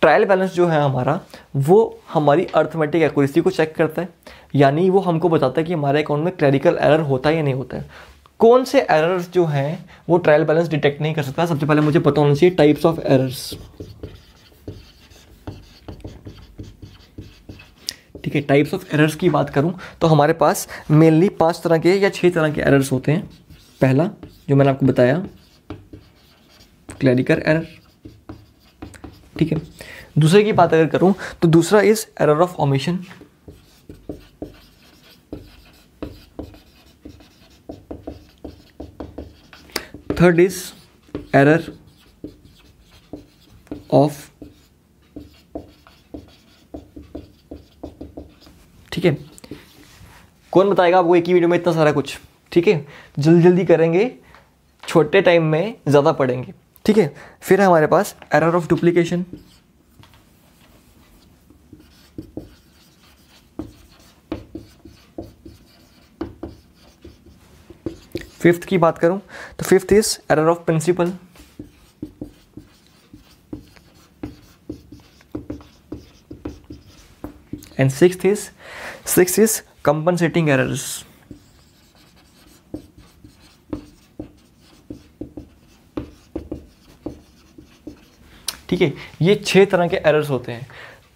ट्रायल बैलेंस जो है हमारा वो हमारी अर्थमेटिक एक्यूरेसी को चेक करता है यानी वो हमको बताता है कि हमारे अकाउंट में क्लरिकल एरर होता है या नहीं होता है कौन से एरर्स जो हैं वो ट्रायल बैलेंस डिटेक्ट नहीं कर सकता सबसे पहले मुझे पता होना चाहिए टाइप्स ऑफ एरर्स ठीक है टाइप्स ऑफ एरर्स की बात करूं तो हमारे पास मेनली पांच तरह के या छह तरह के एरर्स होते हैं पहला जो मैंने आपको बताया क्लैरिकल एरर ठीक है दूसरे की बात अगर करूं तो दूसरा is error of omission third is error of ठीक है कौन बताएगा आपको एक ही वीडियो में इतना सारा कुछ ठीक है जल्दी जल्दी करेंगे छोटे टाइम में ज़्यादा पढ़ेंगे ठीक है फिर हमारे पास एरर ऑफ डुप्लीकेशन फिफ्थ की बात करूं तो fifth is error of principal and six is six is compensating errors ठीक है ये छह तरह के एरर्स होते हैं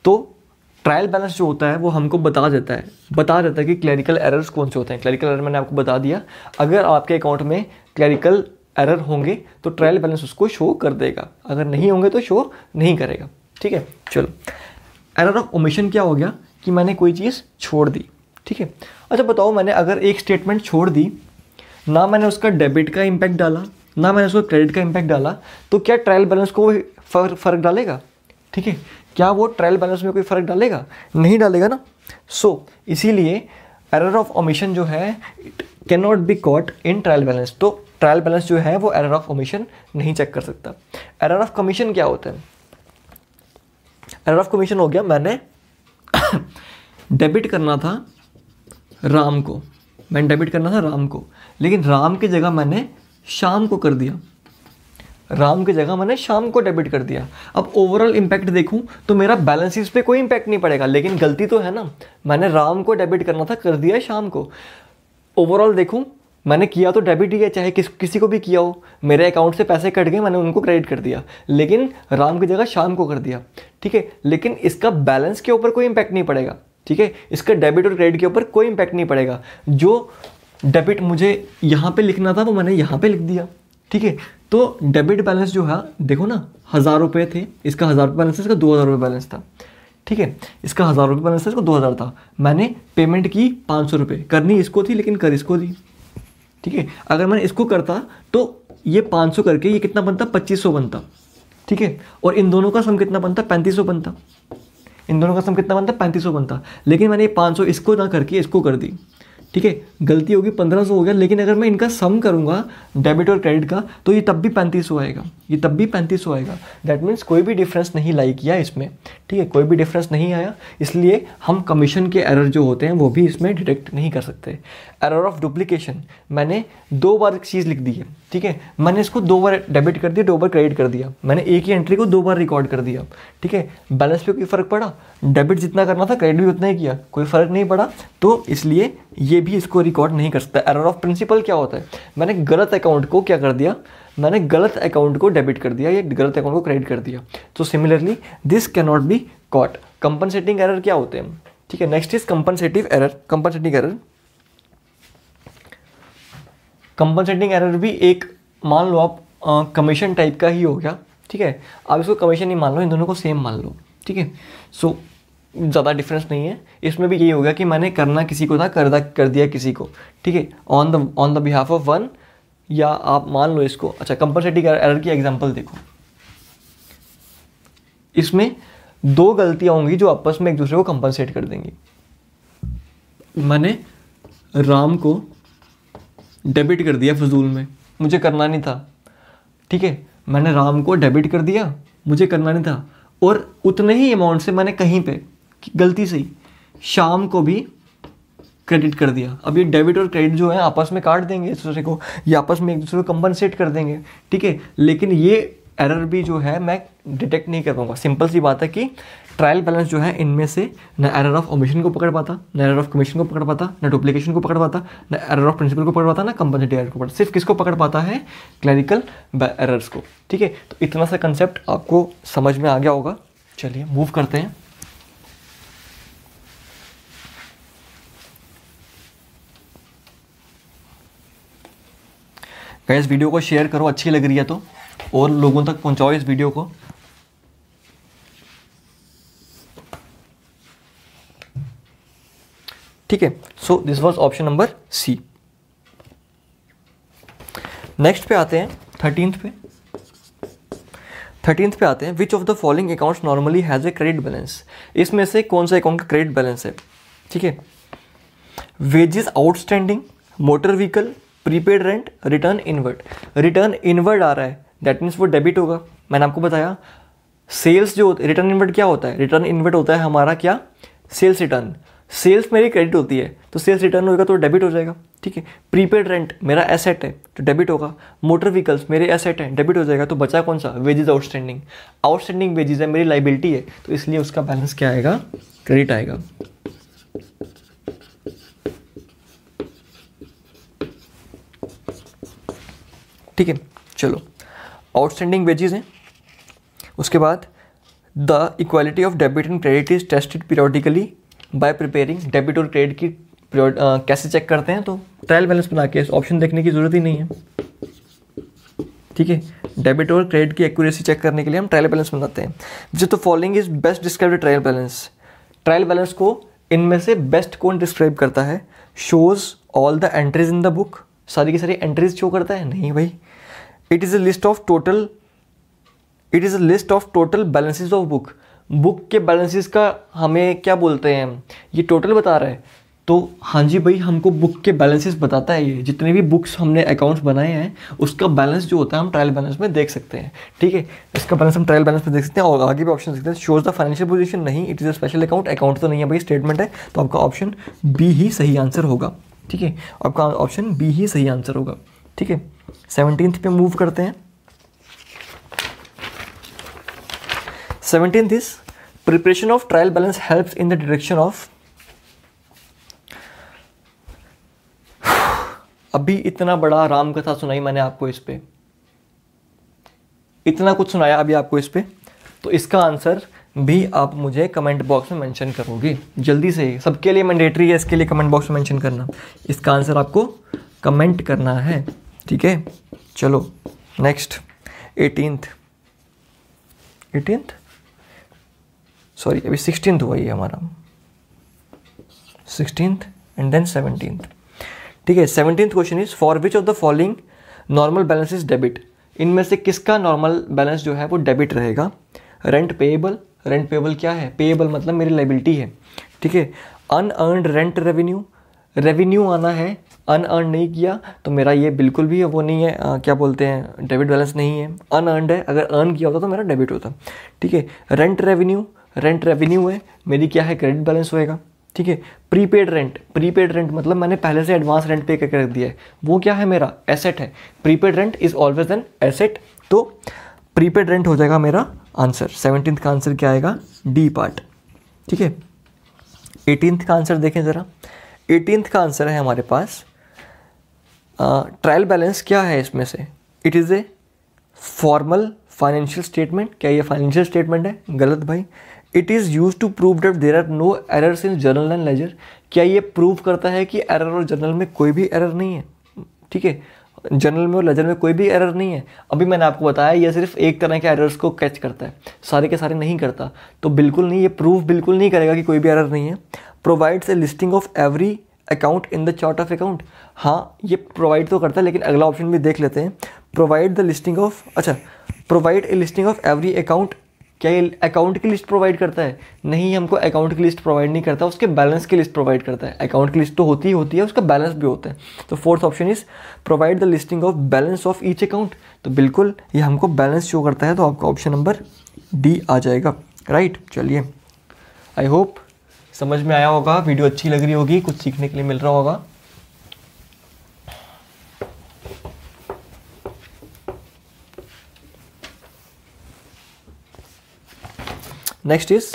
तो ट्रायल बैलेंस जो होता है वो हमको बता देता है बता देता है कि क्लैरिकल एरर्स कौन से होते हैं क्लैरिकल एरर मैंने आपको बता दिया अगर आपके अकाउंट में क्लैरिकल एरर होंगे तो ट्रायल बैलेंस उसको शो कर देगा अगर नहीं होंगे तो शो नहीं करेगा ठीक है चलो एरर ऑफ ओमिशन क्या हो गया कि मैंने कोई चीज़ छोड़ दी ठीक है अच्छा बताओ मैंने अगर एक स्टेटमेंट छोड़ दी ना मैंने उसका डेबिट का इम्पैक्ट डाला ना मैंने उसको क्रेडिट का इम्पैक्ट डाला तो क्या ट्रायल बैलेंस को फर्क डालेगा ठीक है क्या वो ट्रायल बैलेंस में कोई फ़र्क डालेगा नहीं डालेगा ना सो so, इसीलिए एरर ऑफ ओमिशन जो है it can not be caught in trial balance तो ट्रायल बैलेंस जो है वो एरर ऑफ ओमिशन नहीं चेक कर सकता एरर ऑफ कमीशन क्या होता है एरर ऑफ कमीशन हो गया मैंने डेबिट करना था राम को मैंने डेबिट करना था राम को लेकिन राम की जगह मैंने शाम को कर दिया राम की जगह मैंने शाम को डेबिट कर दिया अब ओवरऑल इम्पैक्ट देखूं तो मेरा बैलेंस इस पर कोई इम्पैक्ट नहीं पड़ेगा लेकिन गलती तो है ना मैंने राम को डेबिट करना था कर दिया शाम को ओवरऑल देखूं मैंने किया तो डेबिट ही है चाहे किस किसी को भी किया हो मेरे अकाउंट से पैसे कट गए मैंने उनको क्रेडिट कर दिया लेकिन राम की जगह शाम को कर दिया ठीक है लेकिन इसका बैलेंस के ऊपर कोई इम्पैक्ट नहीं पड़ेगा ठीक है इसका डेबिट और क्रेडिट के ऊपर कोई इम्पैक्ट नहीं पड़ेगा जो डेबिट मुझे यहाँ पे लिखना था वो मैंने यहाँ पे लिख दिया ठीक है तो डेबिट बैलेंस जो है देखो ना हज़ार रुपये थे इसका हज़ार रुपये बैलेंस इसका दो हज़ार रुपये बैलेंस था ठीक है इसका हज़ार रुपये बैलेंस था इसको दो हज़ार था मैंने पेमेंट की पाँच सौ रुपये करनी इसको थी लेकिन कर इसको दी ठीक है अगर मैंने इसको करता तो ये पाँच सौ करके ये कितना बनता पच्चीस सौ बनता ठीक है और इन दोनों का सम कितना बनता पैंतीस सौ बनता इन दोनों का सम कितना बनता पैंतीस सौ बनता लेकिन मैंने ये पाँच सौ इसको ना करके इसको कर दी ठीक है गलती होगी पंद्रह सौ हो गया लेकिन अगर मैं इनका सम करूंगा डेबिट और क्रेडिट का तो ये तब भी पैंतीस सौ आएगा ये तब भी पैंतीस सौ आएगा दैट मीन्स कोई भी डिफरेंस नहीं लाई किया इसमें ठीक है कोई भी डिफरेंस नहीं आया इसलिए हम कमीशन के एरर जो होते हैं वो भी इसमें डिटेक्ट नहीं कर सकते एरर ऑफ डुप्लीकेशन मैंने दो बार एक चीज़ लिख दी है ठीक है मैंने इसको दो बार डेबिट कर दिया दो बार क्रेडिट कर दिया मैंने एक ही एंट्री को दो बार रिकॉर्ड कर दिया ठीक है बैलेंस पे कोई फ़र्क पड़ा डेबिट जितना करना था क्रेडिट भी उतना ही किया कोई फ़र्क नहीं पड़ा तो इसलिए ये भी इसको रिकॉर्ड नहीं कर सकता एरर ऑफ प्रिंसिपल क्या होता है मैंने गलत अकाउंट को क्या कर दिया मैंने गलत अकाउंट को डेबिट कर दिया या गलत अकाउंट को क्रेडिट कर दिया तो similarly this can not be caught compensating error क्या होते हैं ठीक है next is compensative error compensating error compensating error भी एक मान लो आप कमीशन टाइप का ही हो गया ठीक है आप इसको कमीशन ही मान लो इन दोनों को सेम मान लो ठीक है सो ज़्यादा डिफरेंस नहीं है इसमें भी यही होगा कि मैंने करना किसी को था करदा कर दिया किसी को ठीक है on the on the behalf of one या आप मान लो इसको अच्छा कंपनसेटिंग एरर की एग्जाम्पल देखो इसमें दो गलतियाँ होंगी जो आपस में एक दूसरे को कंपनसेट कर देंगी मैंने राम को डेबिट कर दिया फजूल में मुझे करना नहीं था ठीक है मैंने राम को डेबिट कर दिया मुझे करना नहीं था और उतने ही अमाउंट से मैंने कहीं पे गलती से ही शाम को भी क्रेडिट कर दिया अब ये डेबिट और क्रेडिट जो है आपस में काट देंगे एक दूसरे को या आपस में एक दूसरे को कंपनसेट कर देंगे ठीक है लेकिन ये एरर भी जो है मैं डिटेक्ट नहीं कर पाऊंगा सिंपल सी बात है कि ट्रायल बैलेंस जो है इनमें से न एरर ऑफ ओमिशन को पकड़ पाता न एरर ऑफ कमीशन को पकड़ पाता न डुप्लीकेशन को पकड़ पाता न एरर ऑफ प्रिंसिपल को पकड़ पाता ना कंपनसेटी एरर को पकड़ सिर्फ किसको पकड़ पाता है क्लैरिकल एरर्स को ठीक है तो इतना सा कंसेप्ट आपको समझ में आ गया होगा चलिए मूव करते हैं गैस वीडियो को शेयर करो अच्छी लग रही है तो और लोगों तक पहुंचाओ इस वीडियो को ठीक है so this was option number C next पे आते हैं थर्टींथ पे थर्टींथ पे आते हैं which of the following accounts normally has a credit balance इसमें से कौन सा अकाउंट का क्रेडिट बैलेंस है ठीक है wages outstanding motor vehicle prepaid rent return inward return inward आ रहा है दैट मीन्स वो डेबिट होगा मैंने आपको बताया सेल्स जो रिटर्न इन्वर्ट क्या होता है रिटर्न इनवर्ट होता है हमारा क्या सेल्स रिटर्न सेल्स मेरी क्रेडिट होती है तो सेल्स रिटर्न होगा तो डेबिट हो जाएगा ठीक है प्रीपेड रेंट मेरा एसेट है तो डेबिट होगा मोटर व्हीकल्स मेरे एसेट हैं डेबिट हो जाएगा तो बचा कौन सा वेजेज आउटस्टैंडिंग आउटस्टैंडिंग वेजेज है मेरी लाइबिलिटी है तो इसलिए उसका बैलेंस क्या आएगा क्रेडिट आएगा ठीक है चलो आउटस्टैंडिंग वेजेज हैं उसके बाद the equality of debit and credit is tested periodically by preparing debit और क्रेडिट की uh, कैसे चेक करते हैं तो ट्रायल बैलेंस बना के ऑप्शन देखने की ज़रूरत ही नहीं है ठीक है डेबिट और क्रेडिट की एक्यूरेसी चेक करने के लिए हम ट्रायल बैलेंस बनाते हैं जो तो following is best describe trial balance trial balance को इनमें से बेस्ट कौन डिस्क्राइब करता है shows all the entries in the book सारी की सारी एंट्रीज शो करता है नहीं भाई it is a list of total it is a list of total balances of book book के बैलेंसेस का हमें क्या बोलते हैं ये टोटल बता रहा है तो हाँ जी भाई हमको बुक के बैलेंसेस बताता है ये जितने भी बुक्स हमने अकाउंट्स बनाए हैं उसका बैलेंस जो होता है हम ट्रायल बैलेंस में देख सकते हैं ठीक है इसका बैलेंस हम ट्रायल बैलेंस में देख सकते हैं और आगे भी ऑप्शन देखते हैं शोज द फाइनेंशियल पोजीशन नहीं it is a special account account तो नहीं है भाई स्टेटमेंट है तो आपका ऑप्शन बी ही सही आंसर होगा ठीक है आपका ऑप्शन बी ही सही आंसर होगा ठीक है सेवनटीन पे मूव करते हैं 17th is preparation of trial balance helps in the direction of अभी इतना बड़ा राम कथा सुनाई मैंने आपको इस पर इतना कुछ सुनाया अभी आपको इस पे तो इसका आंसर भी आप मुझे कमेंट बॉक्स में मेंशन करोगे जल्दी से सबके लिए मैंडेटरी है इसके लिए कमेंट बॉक्स में मेंशन करना इसका आंसर आपको कमेंट करना है ठीक है चलो नेक्स्ट एटीनथ एटीनथ सॉरी अभी सिक्सटीन हुआ ये हमारा सिक्सटीन एंड देन सेवनटीन ठीक है seventeen question is for which of the following normal balance is debit इनमें से किसका नॉर्मल बैलेंस जो है वो डेबिट रहेगा रेंट पेएबल रेंट पेएबल क्या है पेएबल मतलब मेरी लाइबिलिटी है ठीक है अनअर्न रेंट रेवेन्यू रेवेन्यू आना है अनअर्न नहीं किया तो मेरा ये बिल्कुल भी वो नहीं है आ, क्या बोलते हैं डेबिट बैलेंस नहीं है अनअर्नड है अगर अर्न किया होता तो मेरा डेबिट होता ठीक है रेंट रेवेन्यू रेंट रेवेन्यू है मेरी क्या है क्रेडिट बैलेंस होएगा ठीक है प्रीपेड रेंट प्रीपेड रेंट मतलब मैंने पहले से एडवांस रेंट पे करके रख दिया है वो क्या है मेरा एसेट है prepaid rent is always an asset तो प्रीपेड रेंट हो जाएगा मेरा आंसर सेवनटीन का आंसर क्या आएगा डी पार्ट ठीक है एटीनथ का आंसर देखें ज़रा एटीनथ का आंसर है हमारे पास ट्रायल बैलेंस क्या है इसमें से it is a formal financial statement क्या ये फाइनेंशियल स्टेटमेंट है गलत भाई it is use to prove that there are no errors in journal and ledger क्या ये प्रूव करता है कि एरर और जर्नल में कोई भी एरर नहीं है ठीक है जर्नल में और लेजर में कोई भी एरर नहीं है अभी मैंने आपको बताया ये सिर्फ एक तरह के एरर्स को कैच करता है सारे के सारे नहीं करता तो बिल्कुल नहीं ये प्रूफ बिल्कुल नहीं करेगा कि कोई भी एरर नहीं है provides a listing of every account in the chart of account हाँ ये प्रोवाइड तो करता है लेकिन अगला ऑप्शन भी देख लेते हैं प्रोवाइड द लिस्टिंग ऑफ अच्छा provide a listing of every account क्या ये अकाउंट की लिस्ट प्रोवाइड करता है नहीं हमको अकाउंट की लिस्ट प्रोवाइड नहीं करता उसके बैलेंस की लिस्ट प्रोवाइड करता है अकाउंट की लिस्ट तो होती ही होती है उसका बैलेंस भी होता है तो fourth option is provide the listing of balance of each account तो बिल्कुल ये हमको बैलेंस शो करता है तो आपका ऑप्शन नंबर डी आ जाएगा राइट चलिए आई होप समझ में आया होगा वीडियो अच्छी लग रही होगी कुछ सीखने के लिए मिल रहा होगा next is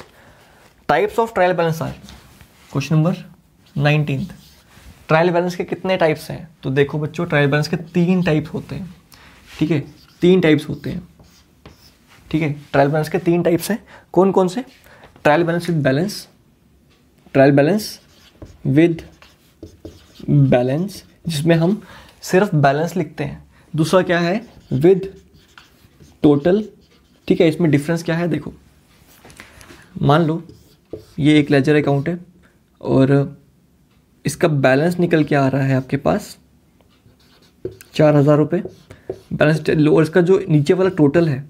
types of trial balance are question number nineteen trial balance के कितने टाइप्स हैं तो देखो बच्चों ट्रायल बैलेंस के तीन टाइप्स होते हैं ठीक है तीन टाइप्स होते हैं ठीक है ट्रायल बैलेंस के तीन टाइप्स हैं कौन कौन से trial balance with balance trial balance with balance जिसमें हम सिर्फ बैलेंस लिखते हैं दूसरा क्या है विद टोटल ठीक है इसमें डिफरेंस क्या है देखो मान लो ये एक लेजर अकाउंट है और इसका बैलेंस निकल के आ रहा है आपके पास चार हज़ार रुपये बैलेंस और इसका जो नीचे वाला टोटल है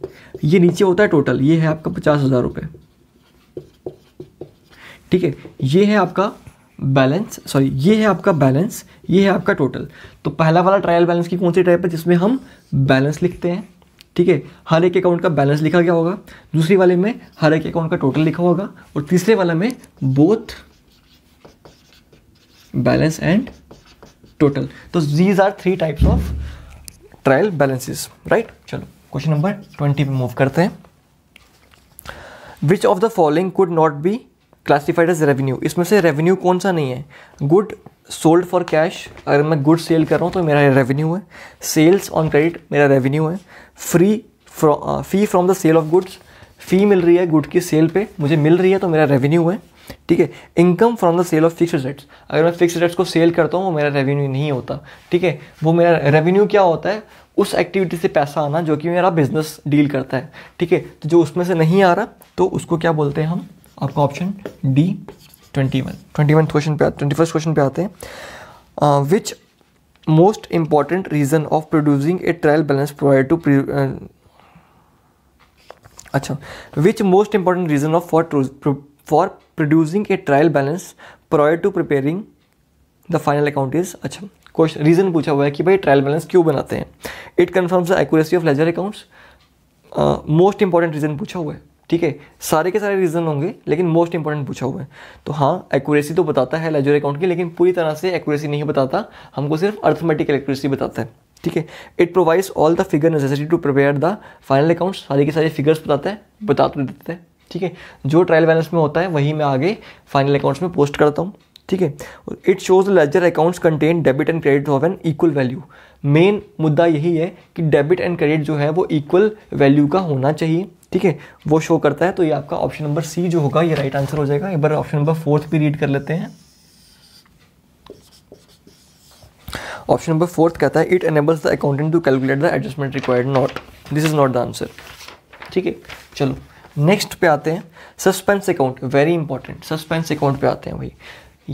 ये नीचे होता है टोटल ये है आपका पचास हज़ार रुपये ठीक है ये है आपका बैलेंस सॉरी ये है आपका बैलेंस ये है आपका टोटल तो पहला वाला ट्रायल बैलेंस की कौन सी टाइप है जिसमें हम बैलेंस लिखते हैं ठीक है हर एक अकाउंट का बैलेंस लिखा गया होगा दूसरे वाले में हर एक अकाउंट का टोटल लिखा होगा और तीसरे वाला में बोथ बैलेंस एंड टोटल तो these are three types of trial balances right चलो क्वेश्चन नंबर ट्वेंटी पे मूव करते हैं which of the following could not be classified as revenue इसमें से रेवेन्यू कौन सा नहीं है गुड सोल्ड फॉर कैश अगर मैं गुड सेल कर रहा हूँ तो मेरा रेवेन्यू है सेल्स ऑन क्रेडिट मेरा रेवेन्यू है free fee from the sale of goods fee मिल रही है गुड की सेल पे मुझे मिल रही है तो मेरा रेवेन्यू है ठीक है income from the sale of fix rates अगर मैं फिक्स रेट्स को सेल करता हूँ वो मेरा रेवेन्यू नहीं होता ठीक है वो मेरा रेवेन्यू क्या होता है उस एक्टिविटी से पैसा आना जो कि मेरा बिजनेस डील करता है ठीक है तो जो उसमें से नहीं आ रहा तो उसको क्या बोलते हैं हम आपका option D twenty one twenty one question पे ट्वेंटी फर्स्ट क्वेश्चन पे आते हैं which uh, most important reason of producing a trial balance provide to अच्छा which most important reason of for for producing a trial balance provide to preparing the final account is अच्छा question reason पूछा हुआ है कि भाई trial balance क्यों बनाते हैं it confirms the accuracy of ledger accounts most important reason पूछा हुआ है ठीक है सारे के सारे रीज़न होंगे लेकिन मोस्ट इंपॉर्टेंट पूछा हुआ है तो हाँ एक्यूरेसी तो बताता है लेजर अकाउंट की लेकिन पूरी तरह से एक्यूरेसी नहीं बताता हमको सिर्फ अर्थमेटिकल एक्यूरेसी बताता है ठीक है it provides all the figure necessary to prepare the final accounts सारी के सारे फिगर्स बताता है बता तो देता है ठीक है जो ट्रायल बैलेंस में होता है वही मैं आगे फाइनल अकाउंट्स में पोस्ट करता हूँ ठीक है it shows the ledger accounts contain debit and credit of an equal value main मुद्दा यही है कि डेबिट एंड क्रेडिट जो है वो इक्वल वैल्यू का होना चाहिए ठीक है वो शो करता है तो ये आपका ऑप्शन नंबर सी जो होगा ये राइट आंसर हो जाएगा एक बार ऑप्शन नंबर फोर्थ भी रीड कर लेते हैं ऑप्शन नंबर फोर्थ कहता है it enables the accountant to calculate the adjustment required not this is not the answer ठीक है चलो नेक्स्ट पे आते हैं suspense account very important suspense account पे आते हैं भाई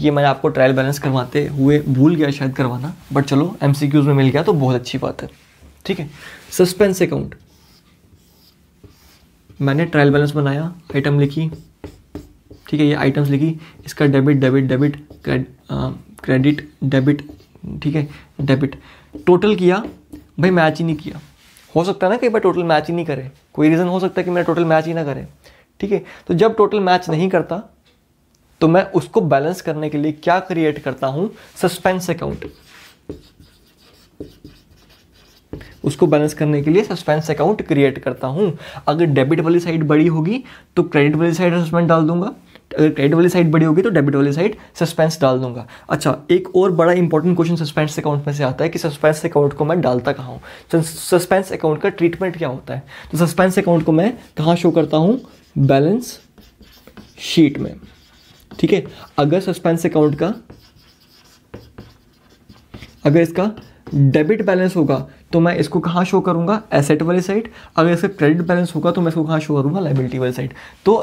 ये मैंने आपको ट्रायल बैलेंस करवाते हुए भूल गया शायद करवाना बट चलो एम में मिल गया तो बहुत अच्छी बात है ठीक है सस्पेंस अकाउंट मैंने ट्रायल बैलेंस बनाया आइटम लिखी ठीक है ये आइटम्स लिखी इसका debit debit debit credit debit ठीक है डेबिट टोटल किया भाई मैच ही नहीं किया हो सकता है ना कई बार टोटल मैच ही नहीं करे कोई रीज़न हो सकता है कि मेरा टोटल मैच ही ना करे ठीक है तो जब टोटल मैच नहीं करता तो मैं उसको बैलेंस करने के लिए क्या क्रिएट करता हूँ सस्पेंस अकाउंट उसको बैलेंस करने के लिए सस्पेंस अकाउंट क्रिएट करता हूँ अगर डेबिट वाली साइड बड़ी होगी तो क्रेडिट वाली साइड सस्पेंस डाल दूंगा अगर क्रेडिट वाली साइड बड़ी होगी तो डेबिट वाली साइड सस्पेंस डाल दूंगा अच्छा एक और बड़ा इंपॉर्टेंट क्वेश्चन सस्पेंस अकाउंट में से आता है कि सस्पेंस अकाउंट को मैं डालता कहाँ हूँ सस्पेंस तो अकाउंट का ट्रीटमेंट क्या होता है तो सस्पेंस अकाउंट को मैं कहाँ शो करता हूँ बैलेंस शीट में ठीक है अगर सस्पेंस अकाउंट का अगर इसका डेबिट बैलेंस होगा तो मैं इसको कहाँ शो करूँगा एसेट वाली साइड अगर इसका क्रेडिट बैलेंस होगा तो मैं इसको कहाँ शो करूँगा लाइबिलिटी वाली साइड तो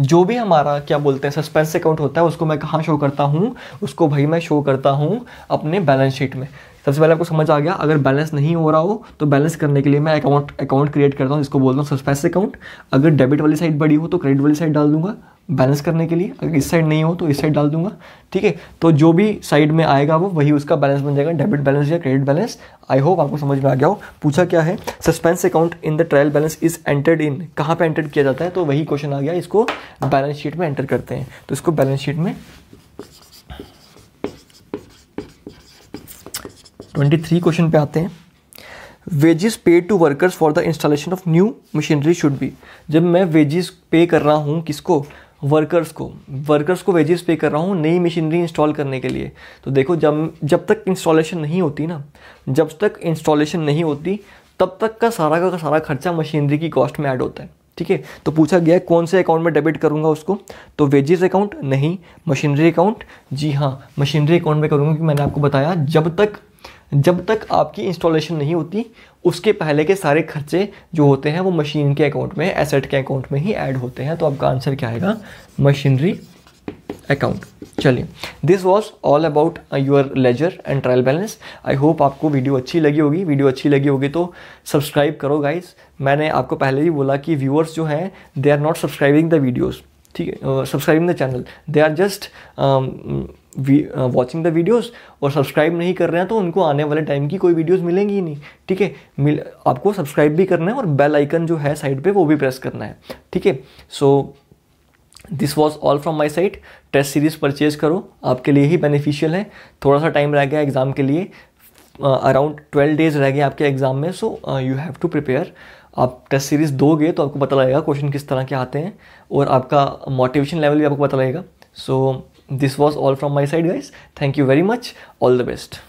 जो भी हमारा क्या बोलते हैं सस्पेंस अकाउंट होता है उसको मैं कहाँ शो करता हूँ उसको भाई मैं शो करता हूँ अपने बैलेंस शीट में सबसे पहले आपको समझ आ गया अगर बैलेंस नहीं हो रहा हो तो बैलेंस करने के लिए मैं अकाउंट अकाउंट क्रिएट करता हूँ जिसको बोलता हूँ सस्पेंस अकाउंट अगर डेबिट वाली साइड बड़ी हो तो क्रेडिट वाली साइड डाल दूंगा बैलेंस करने के लिए अगर इस साइड नहीं हो तो इस साइड डाल दूंगा ठीक है तो जो भी साइड में आएगा वो वही उसका बैलेंस बन जाएगा डेबिट बैलेंस या क्रेडिट बैलेंस आई होप आपको समझ में आ गया हो पूछा क्या है suspense account in the trial balance is entered in कहाँ पे एंटर किया जाता है तो वही क्वेश्चन आ गया इसको बैलेंस शीट में एंटर करते हैं तो इसको बैलेंस शीट में ट्वेंटी थ्री क्वेश्चन पे आते हैं wages pay to workers for the installation of new machinery should be जब मैं वेजेस पे कर रहा हूँ किसको वर्कर्स को वर्कर्स को वेजेस पे कर रहा हूँ नई मशीनरी इंस्टॉल करने के लिए तो देखो जब जब तक इंस्टॉलेशन नहीं होती ना जब तक इंस्टॉलेशन नहीं होती तब तक का सारा का सारा खर्चा मशीनरी की कॉस्ट में ऐड होता है ठीक है तो पूछा गया कौन से अकाउंट में डेबिट करूंगा उसको तो वेजेस अकाउंट नहीं मशीनरी अकाउंट जी हाँ मशीनरी अकाउंट में करूँगा क्योंकि मैंने आपको बताया जब तक जब तक आपकी इंस्टॉलेशन नहीं होती उसके पहले के सारे खर्चे जो होते हैं वो मशीन के अकाउंट में एसेट के अकाउंट में ही ऐड होते हैं तो आपका आंसर क्या आएगा मशीनरी अकाउंट चलिए this was all about your ledger and trial balance I hope आपको वीडियो अच्छी लगी होगी वीडियो अच्छी लगी होगी तो सब्सक्राइब करो गाइज मैंने आपको पहले ही बोला कि व्यूअर्स जो हैं they are not subscribing the videos ठीक है subscribing the channel they are just watching the videos और सब्सक्राइब नहीं कर रहे हैं तो उनको आने वाले टाइम की कोई वीडियोस मिलेंगी ही नहीं ठीक है मिल आपको सब्सक्राइब भी करना है और बेल आइकन जो है साइड पे वो भी प्रेस करना है ठीक है so this was all from my site test series purchase करो आपके लिए ही बेनिफिशियल है थोड़ा सा टाइम रह गया एग्ज़ाम के लिए अराउंड ट्वेल्व डेज रह गए आपके एग्ज़ाम में so you have to prepare आप टेस्ट सीरीज़ दोगे तो आपको पता लगेगा क्वेश्चन किस तरह के आते हैं और आपका मोटिवेशन लेवल भी आपको पता लगेगा सो so, this was all from my side guys thank you very much all the best